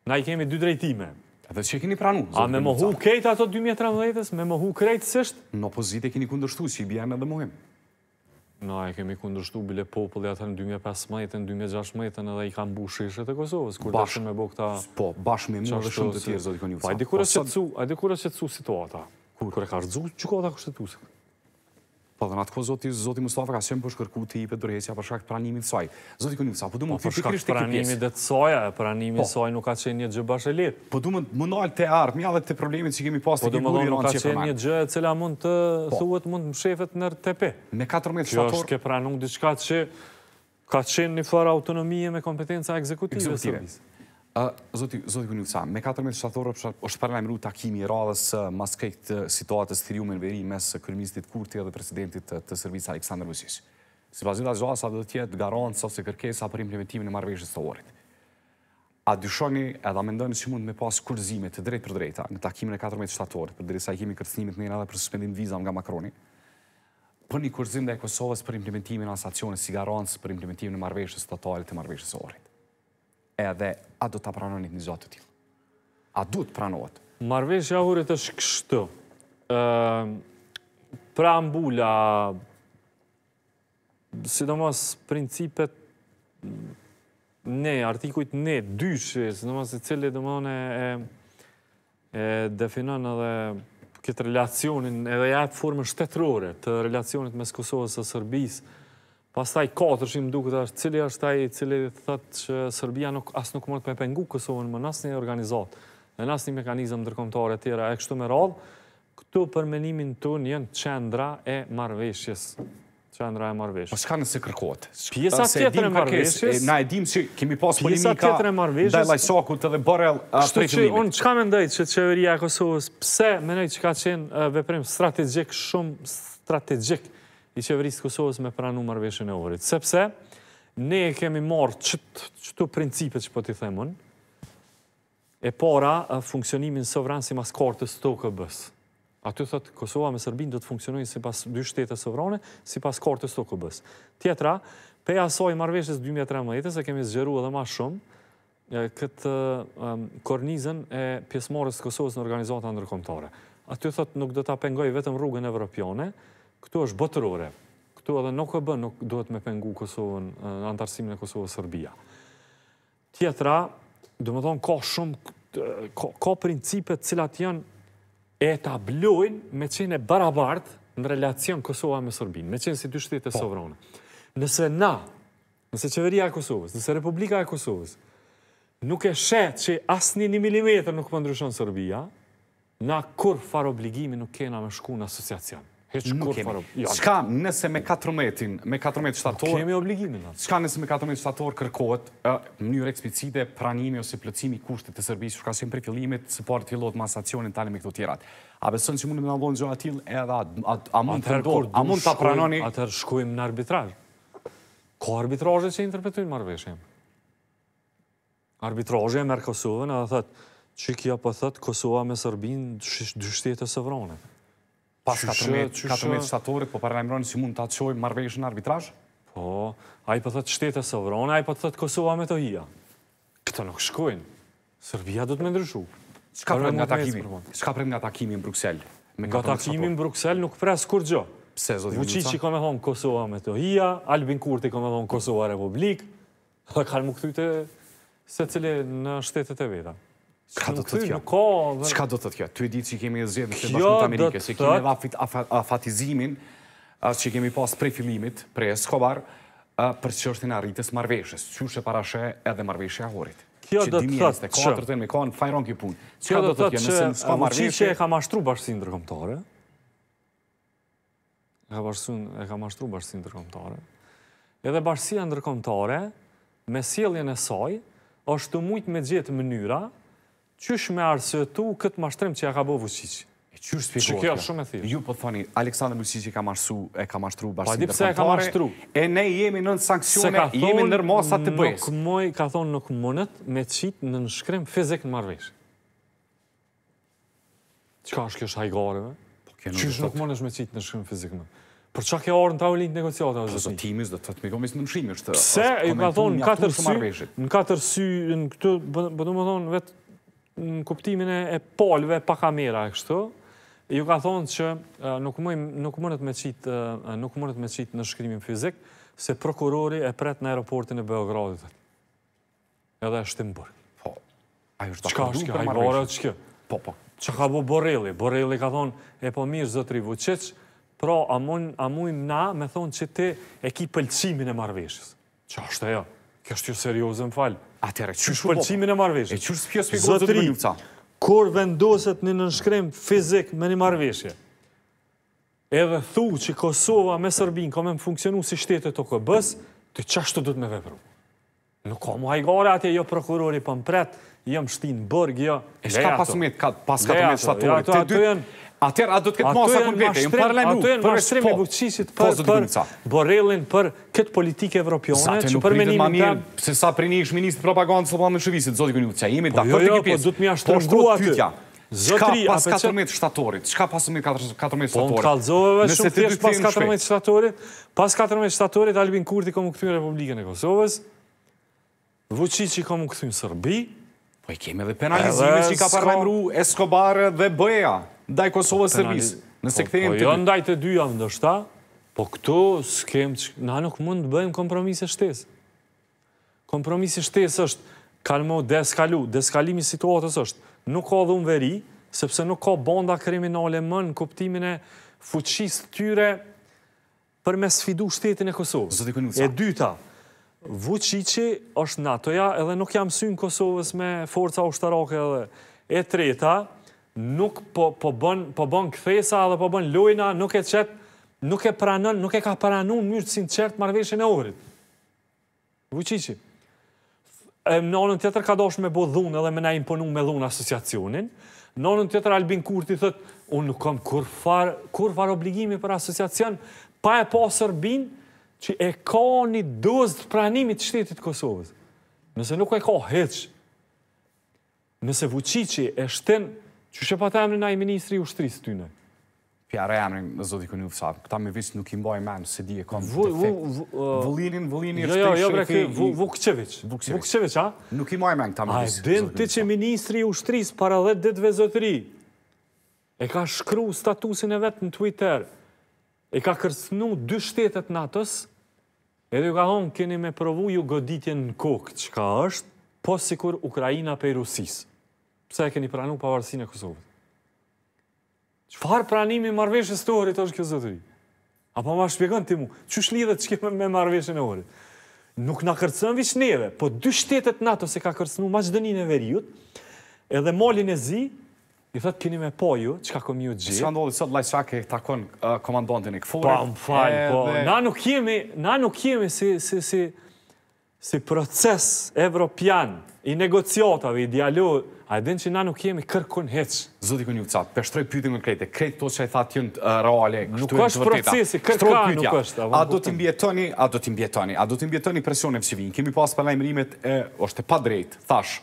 [SPEAKER 2] na i kemi dy drejtime. Edhe që kini pranu. A me më hu kejt ato 2013-ës,
[SPEAKER 1] me më hu krejtësisht? Në opozit e keni kundërshtu, që i bjene dhe mojmë.
[SPEAKER 2] Na, e kemi kundrështu bile populli atër në 2015-2016 edhe i kam bu sheshe të Kosovës, kur të shumë me bo këta...
[SPEAKER 1] Po, bashkë me mua dhe shumë të tjerë, zotë i konjumësa. Po, e po, dikura që të su situata, kur e ka rëzut, që ka kështetusit? Po dhe në atë kohë, Zoti Mustafa ka shumë shkërku të i për dërhesja për pranimi pranimit soj. Zoti Kunim, sa po du më po, të shkakt pranimit e të pjesë? Po shkakt pranimit
[SPEAKER 2] të soja, pranimit po. soj nuk ka qenë një gjë bashkë e litë. Po du më të më nalë të ardhë, mja dhe të problemit që kemi pas po të këmë uri ronë që një gjë Po du më të më mund të ardhë, në dhe Me 14 pra që kemi pas të këmë që të marë. një du autonomie të më ekzekutive të të të
[SPEAKER 1] Zoti Gunjuca, me 14 shatorë është parlamiru takimi i radhës mas këtë situatës thiriume në veri mes kërmisit Kurti dhe presidentit të servisë Aleksandr Vësish. Si bazinat zhasa dhe tjetë garantës ose kërkesa për implementimin e marveshës të orit. A dyshoni edhe amendojnë që mund me pas kurzime të drejt për drejta në takimin e 14 shtatorit, për drejta i kemi kërcënimit në edhe për suspendim vizam nga Makroni, për një kurzim dhe e Kosovës për implementimin asacionës si garantës për implementimin e marveshës totalit e marveshës orit edhe a du të pranonit një zotë të tjilë? A du të pranohet?
[SPEAKER 2] Marvesh jahurit është kështu. Ehm, pra mbula, sidomos principet ne, artikujt ne, dyshe, sidomos i cili dëmone e definon edhe këtë relacionin, edhe jatë formën shtetërore të relacionit mes Kosovës e Sërbisë, Pas taj 4 duke të ashtë, cili është taj, cili të thëtë që Serbia asë nuk mërët të e pengu Kosovën, më nësë një organizatë, në nësë një mekanizëm dërkomtore të tjera, e kështu me radhë, këtu përmenimin të njën qendra e marveshjes. Qendra e marveshjes. Po shka nëse kërkot? Pjesa tjetër e marveshjes. Na e dim që kemi pas polimika, daj lajsoku
[SPEAKER 1] të dhe bërel a të rejtë një një
[SPEAKER 2] një një një një një një një një një një një një një një i qeverisë Kosovës me pranu marveshën e orit. Sepse, ne kemi marë qëtu principet që po t'i themun, e para funksionimin sovran si mas kartës të këbës. A të thëtë Kosova me Sërbin do të funksionojnë si pas dy shtetë e sovrane, si pas kartës të këbës. Tjetra, pe asoj marveshës 2013, se kemi zgjeru edhe ma shumë, këtë kornizën e pjesmarës Kosovës në organizatë andërkomtare. A të thëtë nuk do apengoj vetëm rrugën evropiane, Këtu është botërore. Këtu edhe nuk e bë, nuk duhet me pengu Kosovën, në antarësimin e Kosovë e Sërbia. Tjetra, dhe më thonë, ka shumë, ka principet cilat janë e etablojnë me qene e barabartë në relacion Kosovëa me Sërbinë, me qene si dy shtetë e po. sovronë. Nëse na, nëse qeveria e Kosovës, nëse Republika e Kosovës, nuk e shetë që asni një milimetrë nuk pëndryshonë po Sërbia, na kur farë obligimi nuk kena me shku në asociacion. Jo. Shka
[SPEAKER 1] nëse me 14-in, me 14-in shtator... Po kemi obligimin, Shka nëse me 14 shtator kërkohet mënyrë eksplicite pranimi ose plëcimi kushtet të sërbisë, shka shimë për fillimit, se parë të fillot masacionin tani me këto tjerat. A besën që mund të nëndonë gjohë atil, edhe a mund të ndorë, a mund të pranoni...
[SPEAKER 2] Atër shkujem në arbitraj. Ko arbitraje që interpretujnë marveshjem? Arbitraje e merë Kosovën edhe thëtë, që kjo për po thëtë Kosova me Sërbinë dështjetë e sëvronet pas 14 shtatorit, po parë si mund të atë qoj marveshë në arbitraj? Po, a i për po thëtë e sëvron, a i për po thëtë Kosova me të hia. Këto nuk shkojnë, Sërbia dhëtë me ndryshu. Shka prejnë nga takimi Shka nga në Bruxelles? Nga takimin në Bruxelles nuk prejnë kur gjo. Pse, zotë një një një një një një e një një një një një një një një një një një një një një një një një një një Çka do të thotë kjo?
[SPEAKER 1] Ko, Çka do të thotë kjo? Ty e di që kemi zgjedhën në të me Amerikën, se kemi dha afatizimin as që kemi pas prej filimit, prej e skobar, për çështën e arritjes marrëveshës, e parashë edhe marrëveshja horit.
[SPEAKER 2] Kjo do të thotë që katërtën me kanë fajron kë punë. Çka do të thotë të të? s'ka marrëveshje, e ka mashtru bashkësinë ndërkombëtare. Ka e ka mashtru bashkësinë Edhe bashkësia ndërkombëtare me sjelljen e saj është të mujt me gjithë mënyra qësh me arsëtu këtë mashtrim që ja ka bo Vucicit? është spikohet? Që kjo shumë
[SPEAKER 1] e thirë? Ju po thoni, Aleksandr Vucic i ka mashtru, e ka marshtru bashkën dhe kontore. Pa di e ka marshtru? Po, e ne jemi në në sankcione, jemi në rmosat të bëjës.
[SPEAKER 2] Nuk moj, ka thonë nuk mënët me qitë në nëshkrim fizik në marvesh. Ka është kjo shajgare, po, me? Qërë nuk mënës me qitë në nëshkrim fizik në? Për që ka orën të avullin të negociatë? në thonë, në katër sy, në këtë, bëdo po, më thonë, vetë në kuptimin e polve pa kamera e kështu, ju ka thonë që nuk mënët me qitë nuk me në shkrimin fizik se prokurori e pret në aeroportin e Beogradit edhe e shtimë bërë po, a ju shtë të për du Po, po. që ka bu Borelli Borelli ka thonë e po mirë zëtri Vucic pra a mujmë na me thonë që ti e ki pëlqimin e marveshës që është e jo kështë ju seriozën falë Atere, që shë po? përqimin e marveshje? E që shë pjo spikot të të më një përca? Kor vendoset një nënshkrem fizik me një marveshje, edhe thu që Kosova me Sërbin ka me më funksionu si shtetet të këbës, të qashtu të du të me vepru? Nuk ka mu hajgare atje, jo prokurori për po mpret, jë më shtinë bërgë, jo, E shka pasumet, pas ka të me shtatorit? Ja, ato janë... Atëherë, a do të këtë mos apo vetë? Un parlamentu, ato janë mashtrim e buçisit për për Borrellin për këtë politikë evropiane që për menimin e
[SPEAKER 1] se sa prini ish ministri i propagandës së po Obama Shëvisit, zoti Gjuni, ça jemi po dakord jo, tek pjesë. Jo, po do të më ashtrohu aty. Zotri, pas 14 shtatorit? Çka pas 14 shtatorit? Po kallzove shumë thjesht pas 14
[SPEAKER 2] shtatorit. Pas 14 shtatorit Albin Kurti komu kthyr Republikën e Kosovës. Vučić i komu kthyn Serbi.
[SPEAKER 1] Po i kemi edhe penalizime që ka parlamentu Escobar dhe Bea ndaj Kosovë Servis. Nëse po, këthejmë po, të... Po jo
[SPEAKER 2] ndaj të dyja jam ndoshta, po këto s'kem që... Na nuk mund të bëjmë kompromis e shtes. Kompromis e shtes është, kalmo deskalu, deskalimi situatës është, nuk ka dhëmë veri, sepse nuk ka bonda kriminale më në kuptimin e fuqis të tyre për me sfidu shtetin e Kosovës. E dyta, vuqici është NATO-ja, edhe nuk jam synë Kosovës me forca ushtarake edhe. E treta, nuk po, po bën po bën kthesa dhe po bën lojna, nuk e çet, nuk e pranon, nuk e ka pranuar në mënyrë të sinqert marrveshjen e urit. Vuçiçi. Nonën tjetër ka dosh me bo dhunë edhe me na imponu me dhunë asociacionin. Nonën tjetër Albin Kurti thot, unë nuk kam kur far, kur obligimi për asociacion, pa e pasur bin që e ka një dozë të pranimit shtetit Kosovës. Nëse nuk e ka heqë, nëse vuqici e shtenë, që shë pa të emrin a i ministri u shtrisë të tyne?
[SPEAKER 1] Pjarë e emrin, zoti kënë ufësa, këta me visë nuk imboj me në se di e kom të fekt.
[SPEAKER 2] Vëllinin, uh, vëllinin, jo, jo, jo, breke, Vukëqevich, a? Nuk imboj me në këta me visë. A, dinë ti që ministri u shtrisë para dhe ditëve zotëri, e ka shkru statusin e vetë në Twitter, e ka kërsnu dy shtetet natës, edhe ju ka honë, keni me provu ju goditjen në kokë, që ka është, po sikur pe Pse e keni pranu e në Kosovë? Qëfar pranimi marveshës të është kjo zëtëri? A ma shpjegon ti mu, që shlidhe që shkime me marveshën e orit? Nuk na kërcën vishë neve, po dy shtetet nato se ka kërcënu ma e veriut, edhe molin e zi, i thëtë keni me po ju, që ka kom ju gjithë. Që ka
[SPEAKER 1] ndodhë sot Lajçak e takon uh, komandantin e këfurit? Pa, më fajnë, po. Na
[SPEAKER 2] nuk jemi, na nuk jemi si, si, si, si proces evropian i negociatave, i dialog, a edhe din që na nuk jemi kërkun heq. Zoti Konjuk Ca, peshtroj pyti në krejtë, krejtë
[SPEAKER 1] to që a i thatë t'jën reale, Nuk është procesi, kërka nuk është. A, do t'im bjetoni, a do t'im bjetoni, a do t'im bjetoni presion e fqivin, kemi pas për lajmërimet, e, është e pa drejt, thash,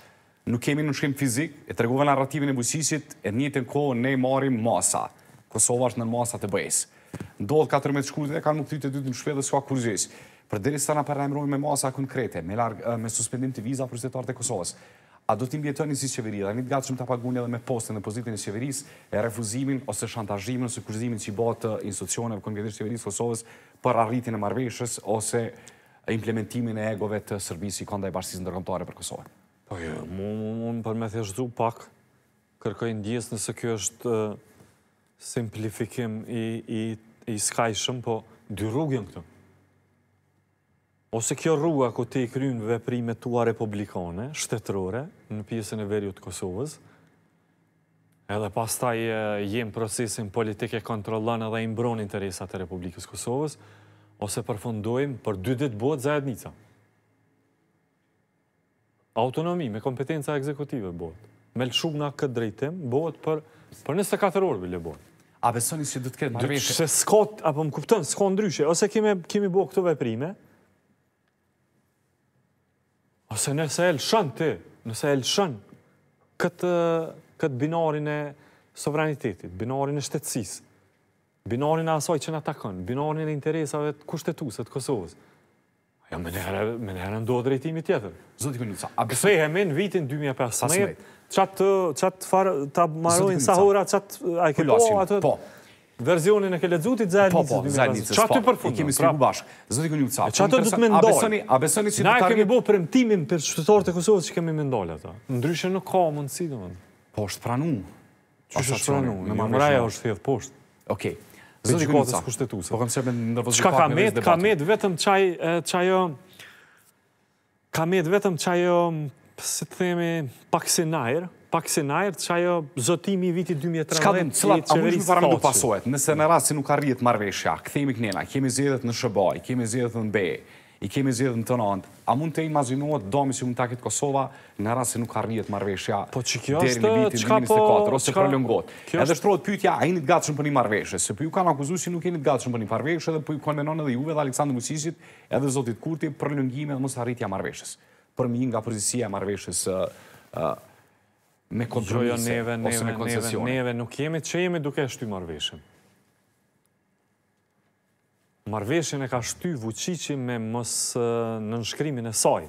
[SPEAKER 1] nuk kemi në shkrim fizik, e tregove narrativin e bujësisit, e njëtën kohë ne marim masa, Kosova është në masa të bëjës. Ndodhë 14 shkurit e kanë më këtyt në shpedhe s'ka kurzisë. Për diri sa nga përremrujme me masa konkrete, eh, me suspendim të viza për sitar të Kosovës, a do t'im bjetoni si qeveri dhe një të gatë të apagun edhe me postën në pozitin e qeveris e refuzimin ose shantajimin ose kërzimin që i bot të eh, institucionet konkretisht qeveris Kosovës për arritin e marveshës ose implementimin e egove të sërbisi
[SPEAKER 2] konda i bashkësisë ndërkomtare për Kosovë? Po, jo, unë për me thjeshtu pak kërkoj në djesë nëse kjo është eh, simplifikim i skajshëm, po dy rrugën këtë. Ose kjo rruga ku ti i krynë veprime tua republikane, shtetërore, në pjesën e të Kosovës, edhe pas taj jenë procesin politike kontrolan edhe imbron interesat e Republikës Kosovës, ose përfundojmë për dy ditë botë zajednica. Autonomi, me kompetenca ekzekutive botë, me lëshumë nga këtë drejtim, botë për nësë të katër orë bile botë. A besoni që du të këtë marrëve? Se s'ka, apo më kuptëm, s'ka ndryshe, ose kemi bo këtë veprime, Ose nëse e lëshën ti, nëse e lëshën këtë, binarin e sovranitetit, binarin e shtetsis, binarin e asoj që në takën, binarin e interesave të kushtetuset Kosovës, Ja, me nëherë, me nëherë ndohë drejtimi tjetër. Zotë i a përse... e në vitin 2015, qatë, qatë farë, të marojnë sahura, qatë, a i këpo, atë... Po, Verzionin e ke lexuar ti Zajnicës? Po, po, Zajnicës. Çfarë ti përfundon? Kemi pra, bashkë. Zoti Kunjuk Çapi. Çfarë do të mendoj? A besoni, a besoni se do të kemi bërë premtimin për shtetësorët e Kosovës që kemi mendol ata? Ndryshe nuk ka mundësi domun. Po, është pranuar. Çfarë është pranuar. Jo, Në mamraja është thjesht poshtë. Okej. Zoti Kunjuk
[SPEAKER 1] Çapi. Po kam se me ndërvozë pak. Çka ka me? Ka
[SPEAKER 2] me vetëm çaj çajo Ka me vetëm çajo, si të themi, pak si pak se najrë që ajo zotimi i viti 2013 që qëveris të të qëveris të të qëveris. A më shumë parë më do pasohet,
[SPEAKER 1] nëse në rrasë si nuk arrijet marveshja, këthemi kënjena, kemi zjedhët në Shëboj, kemi zjedhët në Be, i kemi zjedhët në të nëndë, a mund të imazinohet domi si mund të akit Kosova në rrasë se nuk arrijet marveshja po deri në vitin 2024, po, ose për prolongot. Edhe shtrojt pytja, a të gatshëm për një marveshje, se për ju kanë akuzu si nuk të gatshëm për një marveshje, dhe për ju konvenon edhe juve dhe Aleksandr Musisit, edhe Zotit Kurti, prolongime dhe mos arritja marveshjes, për mi nga përzisia marveshjes me kontrolës ose me koncesione. Neve, neve,
[SPEAKER 2] neve, nuk jemi, që jemi duke shty marveshën? Marveshën e ka shty vëqici me mësë në nënshkrimin e saj.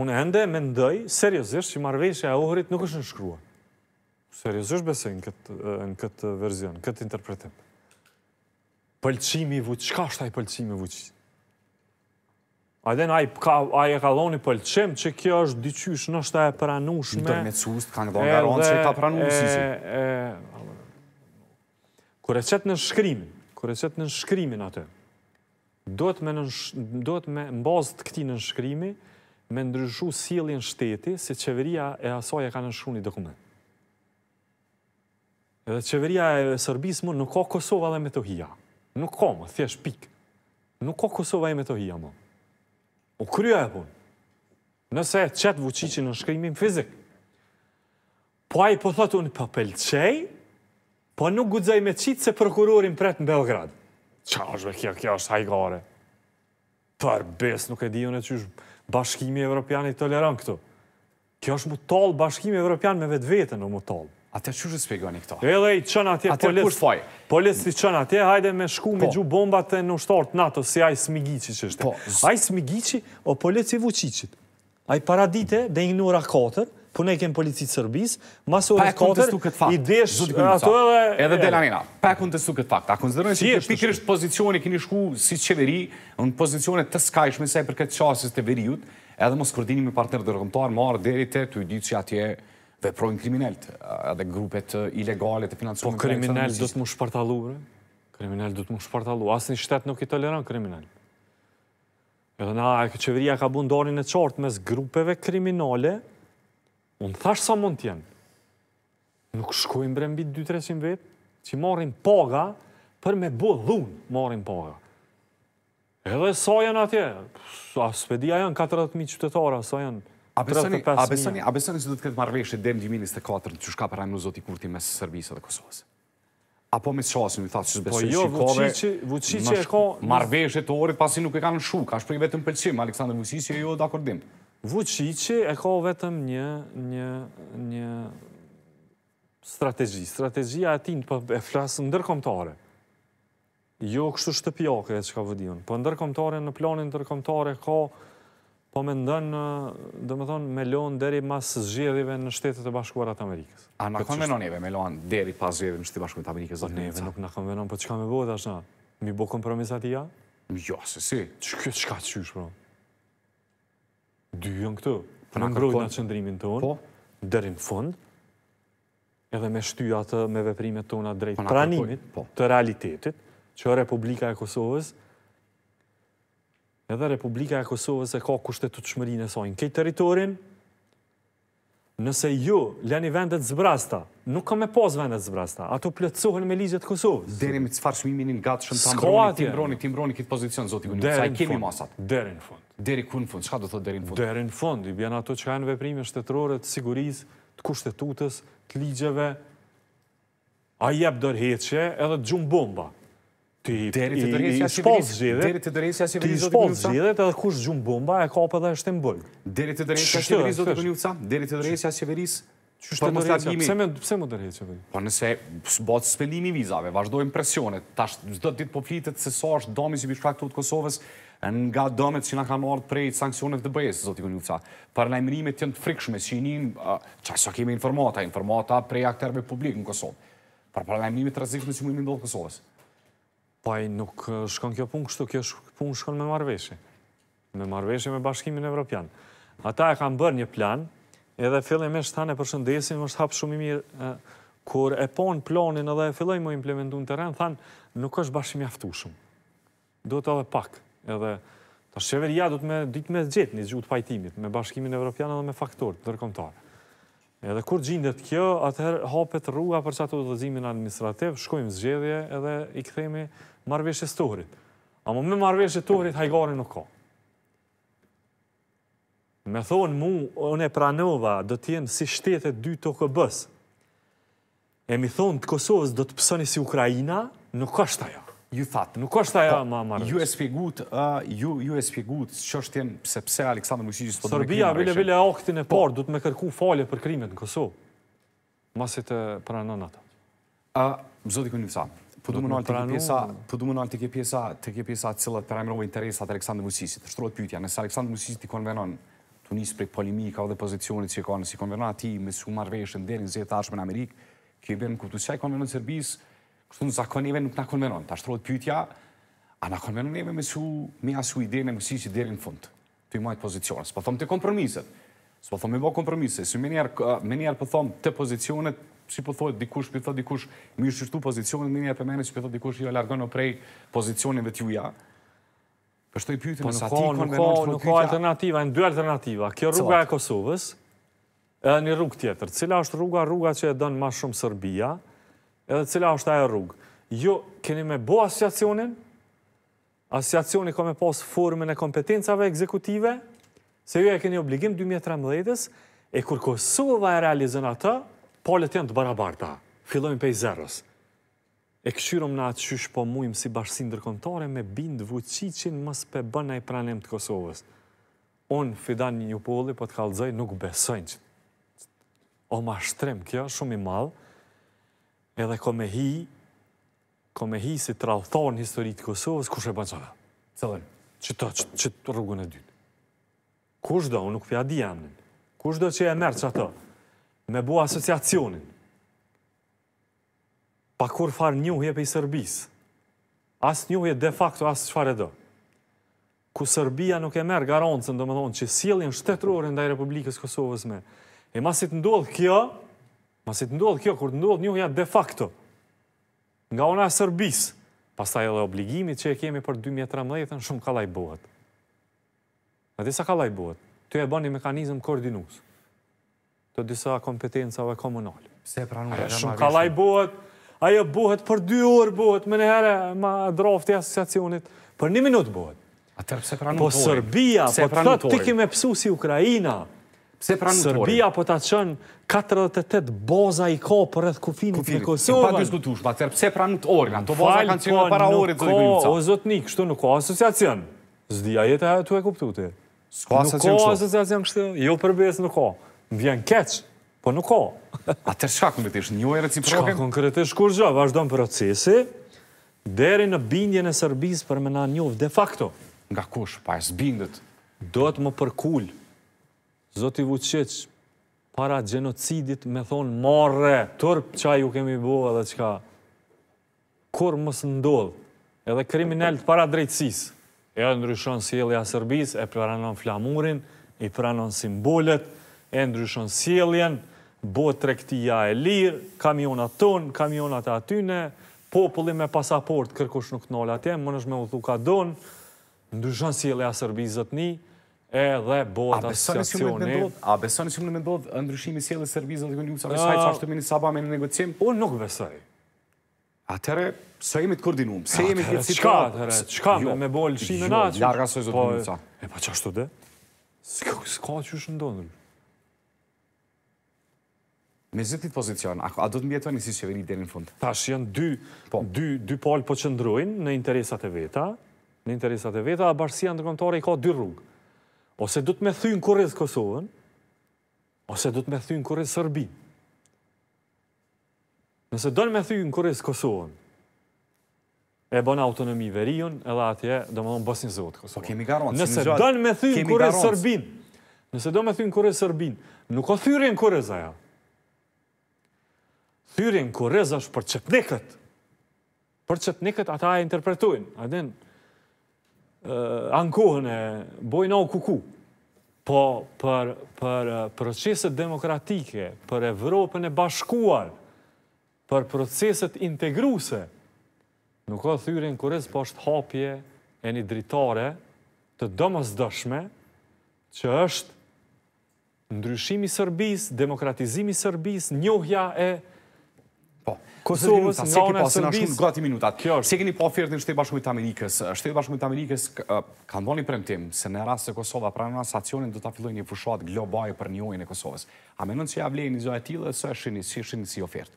[SPEAKER 2] Unë e ndë me ndëj, seriosisht që marveshën e uhrit nuk është nënshkrua. Seriosisht besoj në këtë verzion, në këtë interpretim. Pëlqimi vëqici, qka është taj pëlqimi vëqici? A dhe a e ka dhoni pëlqim që kjo është diqysh nështë e pranushme. Në tërmecust, ka kanë dhonë nga ronë që e ka pranushme. Kure qëtë në shkrimin, kure qëtë në shkrimin atë, dohet me në bazë të këti në shkrimi, me ndryshu sielin shteti, se qeveria e asoja ka në shku një dokument. Edhe qeveria e sërbismu nuk ka Kosova dhe Metohia. Nuk ka më, thjesht pik. Nuk ka Kosova e Metohia më u krya e punë. Nëse e qëtë vëqicin në shkrymim fizik. Po a i po thotë unë për po pëlqej, po nuk gudzaj me qitë se prokurorin pretë në Belgrad. Qa është me kjo, kjo është hajgare. Për bes, nuk e di unë e qysh bashkimi evropiani i këtu. Kjo është mu tolë bashkimi evropian me vetë vetën në mu tolë. Atë që shë spjegoni këto? E dhe i qënë atje, polis i qënë atje, hajde me shku me po. gju bombat e nështort NATO, si ajë smigici që është. Po, ajë smigici o polis i vucicit. Ajë paradite dhe i nura kotër, për po ne kemë policitë sërbis, masë orës kotër, i desh edhe... Edhe Delanina,
[SPEAKER 1] pa e kontestu këtë fakt, a konzidërën si pikrësht pozicioni, këni shku si qeveri, në pozicionet të skajshme, se e përket këtë qasës të veriut, edhe mos kërdini me partner dërgëmtar, marë deri të të ujdi që atje veprojnë kriminelt, edhe grupet ilegale të financuar. Po kriminel do të
[SPEAKER 2] më shpartalu, bre? Kriminel do të më shpartalu. Asë një shtetë nuk i toleran kriminel. Edhe na, qeveria ka bundorin e qartë mes grupeve kriminale, unë thash sa mund t'jenë. Nuk shkojnë bre mbi 2-300 vetë, që marrin paga për me bu dhunë marrin paga. Edhe sa janë atje? spedia janë 40.000 qytetara, sa janë A besoni, a
[SPEAKER 1] besoni se do të këtë marveshe dhe në 2024 në që shka për në zoti kurti mes Serbisa dhe Kosovës? Apo me qasin, mi thasë që zbesu që Po jo, Vucici e ka... të orit pasi nuk e kanë në shuk, ashtë për i vetëm pëlqim, Aleksandr Vucici e jo dhe akordim. Vucici e
[SPEAKER 2] ka vetëm një... një... një... strategi. Strategia e tinë për po e flasë ndërkomtare. Jo kështu shtëpjake e që ka vëdion. Për po ndërkomtare, në planin ndërkomtare, ka po me ndonë, do më thonë, me lonë deri mas zxedhive në shtetet e bashkuarat Amerikës. A në po kanë venon njëve
[SPEAKER 1] me lonë deri pas
[SPEAKER 2] zxedhive në shtetet e bashkuarat Amerikës? Po neve nuk në kanë venon, po që ka me bodhë ashtë na? Mi bo kompromisat i ja? Ja, jo, se si. Që kjo që ka Dyjën këtu. për në ngrojnë atë qëndrimin tonë. Po? Deri në fund. Edhe me shty atë me veprimet tona drejt po pranimit po. të realitetit, që Republika e Kosovës edhe Republika e Kosovës e ka kushtetut shmërin e sojnë. Këtë teritorin, nëse ju një vendet zbrasta, nuk ka me pos vendet zbrasta, ato plëtsohen me ligjet Kosovës. Deri me cfarë shmimin në gatë shën të mbroni, të mbroni, të mbroni këtë pozicion, zotë i gënjë, sa i kemi masat? Deri në fund. Deri ku në fund, shka do thotë deri në fund? Deri në fund, i bjena ato që janë veprime shtetërore të siguriz, të kushtetutës, të ligjeve, a jep dërheqe edhe gjumë bomba deri te dërgesja civile deri te dërgesja civile do të shpoz zgjidhet edhe kush zgjum bomba e kap edhe është mbul deri te dërgesja civile do të
[SPEAKER 1] bëni deri te dërgesja civile Çështë të dërhecja, pëse
[SPEAKER 2] me, pëse më dërhecja
[SPEAKER 1] Po nëse botë spendimi vizave, vazhdojmë presionet, tash zdo ditë po flitet se sa është domi si bishka këtu të Kosovës, nga domet që nga ka marrë prej sankcionet të bëjes, zotë i Gunjuca. Për najmërimet jënë të frikshme, që i njën, qaj sa kemi informata, informata prej akterve publik në Kosovë.
[SPEAKER 2] Për për najmërimet të rëzikshme që mu i mindohë Kosovës. Paj, nuk shkon kjo punë kështu, kjo punë shkon me marveshe. Me marveshe me bashkimin e Europian. Ata e kanë bërë një plan, edhe fillim e shtane thane përshëndesin, më hapë shumë i mirë, kur e ponë planin edhe e fillin me implementu në teren, thanë nuk është bashkimi aftu shumë. Do të edhe pak, edhe... Ta shqeveria du të me ditë me gjithë një gjutë pajtimit, me bashkimin e Europian edhe me faktorët dërkomtarë. Edhe kur gjindet kjo, atëherë hapet rruga për qatë të dhëzimin administrativ, shkojmë zgjedhje edhe i këthejmë marveshës të uhrit. Amo me marveshë të uhrit hajgari nuk ka. Me thonë mu, unë e pranova, do t'jenë si shtetet dy të këbës. E mi thonë të Kosovës do të pësoni si Ukrajina, nuk është ajo. Ju thatë. Nuk është ajo, po, ma marveshë. Ju e spigut, ju, ju e spigut, që është jenë, pse pse Aleksandr Musiqis për po të me krimë Sërbia, vile, vile, aktin e po. parë, po, du të me kërku falje për krimet në Kosovë. Masit
[SPEAKER 1] e pranon ato. A, zoti kënë një thamë, Po du më në të kje pjesa të kje pjesa cilët për interesat Aleksandrë Musisit. Të shtrojt pyytja, nësë Aleksandrë Musisit i konvenon të njësë prej polimika o dhe pozicionit që i konë, nësi i konvenon ati me su marveshë në derin zetë ashme në Amerikë, kjo i berën kuptu që i konvenon Serbis, kështu në zakon eve nuk në konvenon. Të shtrojt pyytja, a në konvenon eve me su me asu i në e Musisit derin fund, të i majtë pozicionës, po thom të kompromiset. Së po thomë i bo kompromise, së menjerë po thomë të pozicionet, si po thotë dikush, për thotë dikush, mi është pozicionin, në një e që për thotë dikush, jo largonë o prej pozicionin dhe t'ju ja.
[SPEAKER 2] Për shtoj pyjtë po në nuk po, ka, nuk ka, nuk ka alternativa, në dy alternativa. Kjo rruga e Kosovës, edhe një rrugë tjetër. Cila është rruga, rruga që e dënë ma shumë Sërbia, edhe cila është ajo rrugë. Jo, keni me bo asociacionin, asociacioni ka me pos formën e kompetencave ekzekutive, se ju e keni obligim 2013-ës, e kur Kosova e realizën atë, polet janë të barabarta, fillojmë pej zeros. E këshyrum në atë shysh po mujmë si bashkësin dërkontore me bindë vëqicin mës pe bëna i pranem të Kosovës. Unë, Fidan një pulli, po të kalëzaj, nuk besojnë që. O ma shtrem kjo, shumë i malë, edhe ko me hi, ko me hi si të histori të Kosovës, kush e bënë qëve? Cëllën, që të, që, të rrugën e dytë? Kush do, unë nuk pja di janën, kush do që e mërë që ato? me bua asociacionin. Pa kur farë njuhje për i Sërbis. As njuhje de facto, as e do. Ku Sërbia nuk e merë garancën, do më thonë, që sielin shtetërurën nda i Republikës Kosovës me. E masit ndodhë kjo, masit ndodhë kjo, kur të ndodhë njuhja de facto, nga ona e Sërbis, pas edhe obligimit që e kemi për 2013, shumë kalaj bohet. Në disa kalaj bohet. Të e bani mekanizm koordinusë të disa kompetenca komunale. Se pra nuk e nga Kalaj buhet, ajo buhet për dy orë buhet, më në herë ma drafti asociacionit, për një minut buhet. A tërë pëse pra nuk Po Sërbia, po të të të kime pësu si Ukrajina, Sërbia po të qënë 48 boza i ka për edhe kufinit në Kosovën. Këpa kështu
[SPEAKER 1] të ushba, tërë pëse pra të orë, në të boza kanë qënë para orët dhe gëjimë ca. O
[SPEAKER 2] zotë një, kështu nuk ka asociacion. Zdia jetë e të e kuptu të. Nuk ka asociacion kështu, jo përbes nuk ka më vjen keq, po nuk ka. A të shka konkretisht, një e reciproke? Shka konkretisht kur gjë, vazhdojmë procesi, deri në bindjen e sërbis për me na njovë de facto. Nga kush, pa e bindet? Do të më përkull, Zoti Vucic, para gjenocidit me thonë marre, tërpë qa ju kemi bova dhe qka, kur më së ndodhë, edhe kriminellët para drejtsis. e ndryshon sielja Serbis, e pranon flamurin, i pranon simbolet, e ndryshon sieljen, bot rektia e lirë, kamionat ton, kamionat atyne, populli me pasaport, kërkush nuk nolë atje, më nëshme me u thuka don, ndryshon sielja sërbizët ni, edhe bot asociacionit. A
[SPEAKER 1] besoni që më në mendod, ndryshimi sielja sërbizët e këndimu, sa besaj që ashtë të minit sabame në negocim? Unë nuk besaj. A tëre, së jemi të koordinumë, së jemi të citatë. Jo, me me bolë jo, shime në aqë? Po, e pa po, që dhe? Ska që shë ndonë?
[SPEAKER 2] Me zëtit pozicion, a do të mbjetojnë si qeveri dhe në fund? Tash janë dy polë po, po qëndrujnë në interesat e veta, në interesat e veta, a barësia në i ka dy rrugë. Ose du të me thynë kërës Kosovën, ose du të me thynë kërës Sërbi. Nëse do në me thynë kërës Kosovën, e bon autonomi verion, edhe atje po, do më donë bosin Kosovën. Nëse do në me thynë kërës Sërbin, nëse do me thynë kërës Sërbin, nuk o thyrën kërës aja thyrin ku është për qëtnikët. Për qëtnikët ata e interpretuin. Adin, uh, ankohën e bojnë au kuku. Po për, për proceset demokratike, për Evropën e bashkuar, për proceset integruse, nuk ka thyrin ku po është hapje e një dritare të domës dëshme, që është ndryshimi Sërbis, demokratizimi Sërbis, njohja e Po. Kosovë,
[SPEAKER 3] se keni pasë në ashtu në
[SPEAKER 1] minutat. Se keni po ofertin shtetë bashkëmit Amerikës. Shtetë bashkëmit Amerikës, ka ndoni premtim, se në rrasë se Kosovë, pra në rrasë acionin, do ta afiloj një fushat globaj për një ojnë e Kosovës. A menon që ja vlejë një zojë tjilë, së e shini, si e shini si ofertë?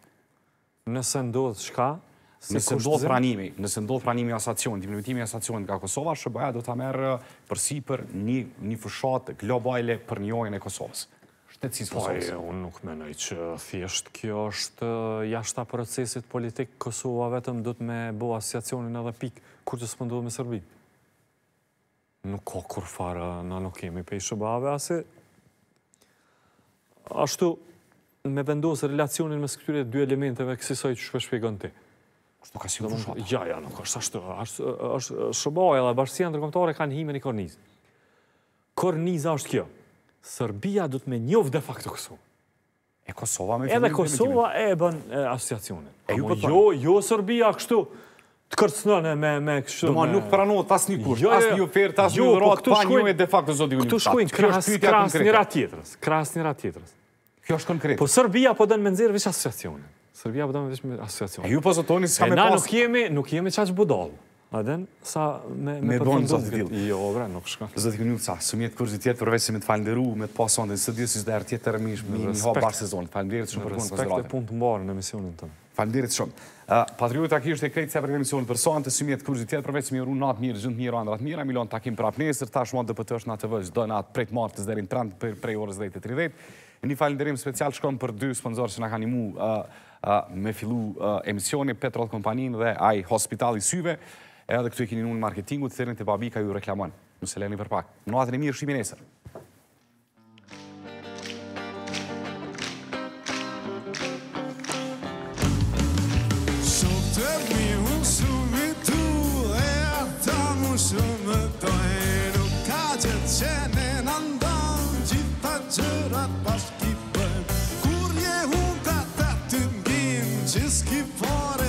[SPEAKER 1] Nëse ndodhë shka, Nëse ndodhë pranimi, nëse ndodhë pranimi asacion, diplomitimi asacion nga Kosova, Shëbaja do të merë përsi për një fëshat globale për njojën e Kosovës
[SPEAKER 2] shtetsisë Kosovës. Po, unë nuk menoj që thjesht kjo është jashta procesit politikë Kosova vetëm dhëtë me bo asociacionin edhe pikë, kur që së me Sërbi. Nuk ka kur farë, na nuk kemi pe i shëbave, asë ashtu me vendosë relacionin me së këtyre dy elementeve kësisoj që shpeshpegën ti. Nuk ka si më shumë. Ja, ja, nuk është ashtu. Shëbaja dhe bashkësia ndërkomtare kanë himen i kornizë. Korniza është kjo. Sërbia du të me njovë de facto këso. E Kosova me E Kosova e e bën asociacionin. E ju përpër. Po jo, jo Sërbia kështu të kërcënë me me kështu. Dëma nuk pranohet asë një kur, jo, asë jo, një ofertë, të asë jo, një vërat, po pa një e de facto zoti unim të të të të të njëra tjetërës, të njëra tjetërës. Kjo është konkret. Po, po të po dënë me nëzirë të të të po dënë me të të të të të të të të të të Aden, sa me përfëndu... Me bonë të
[SPEAKER 1] zotë Jo, bre, nuk shka. Zotë kënjullë, sa, së mjetë kërëzit tjetë, përveç se me të falenderu, me të pasonë, dhe së dhjës i zderë tjetë të rëmish, mi një hapë barë sezonë. Falenderit shumë për kënë, për Në Respekt e
[SPEAKER 2] punë të në emisionin të. Falenderit shumë.
[SPEAKER 1] Patriot, aki është e krejtë se për emisionin për sonë, të së mjetë kërëzit tjetë, përveç se me uru natë mirë, gjëndë mirë, andrat mirë, a takim për apnesër, ta shumë është natë të vëzhë, dë natë prejtë martës dherin për në dhe Një special shkom për dy sponsorës që në kanë imu me fillu emisioni, Petrol Kompanin dhe ai Hospitali Syve edhe këtu e keni në marketingut thirrën te babika ju reklamon meselen e verpak, novatë mirëshëminesë.
[SPEAKER 3] So te mi un su metu e a ta mosome to ero cata tenen andan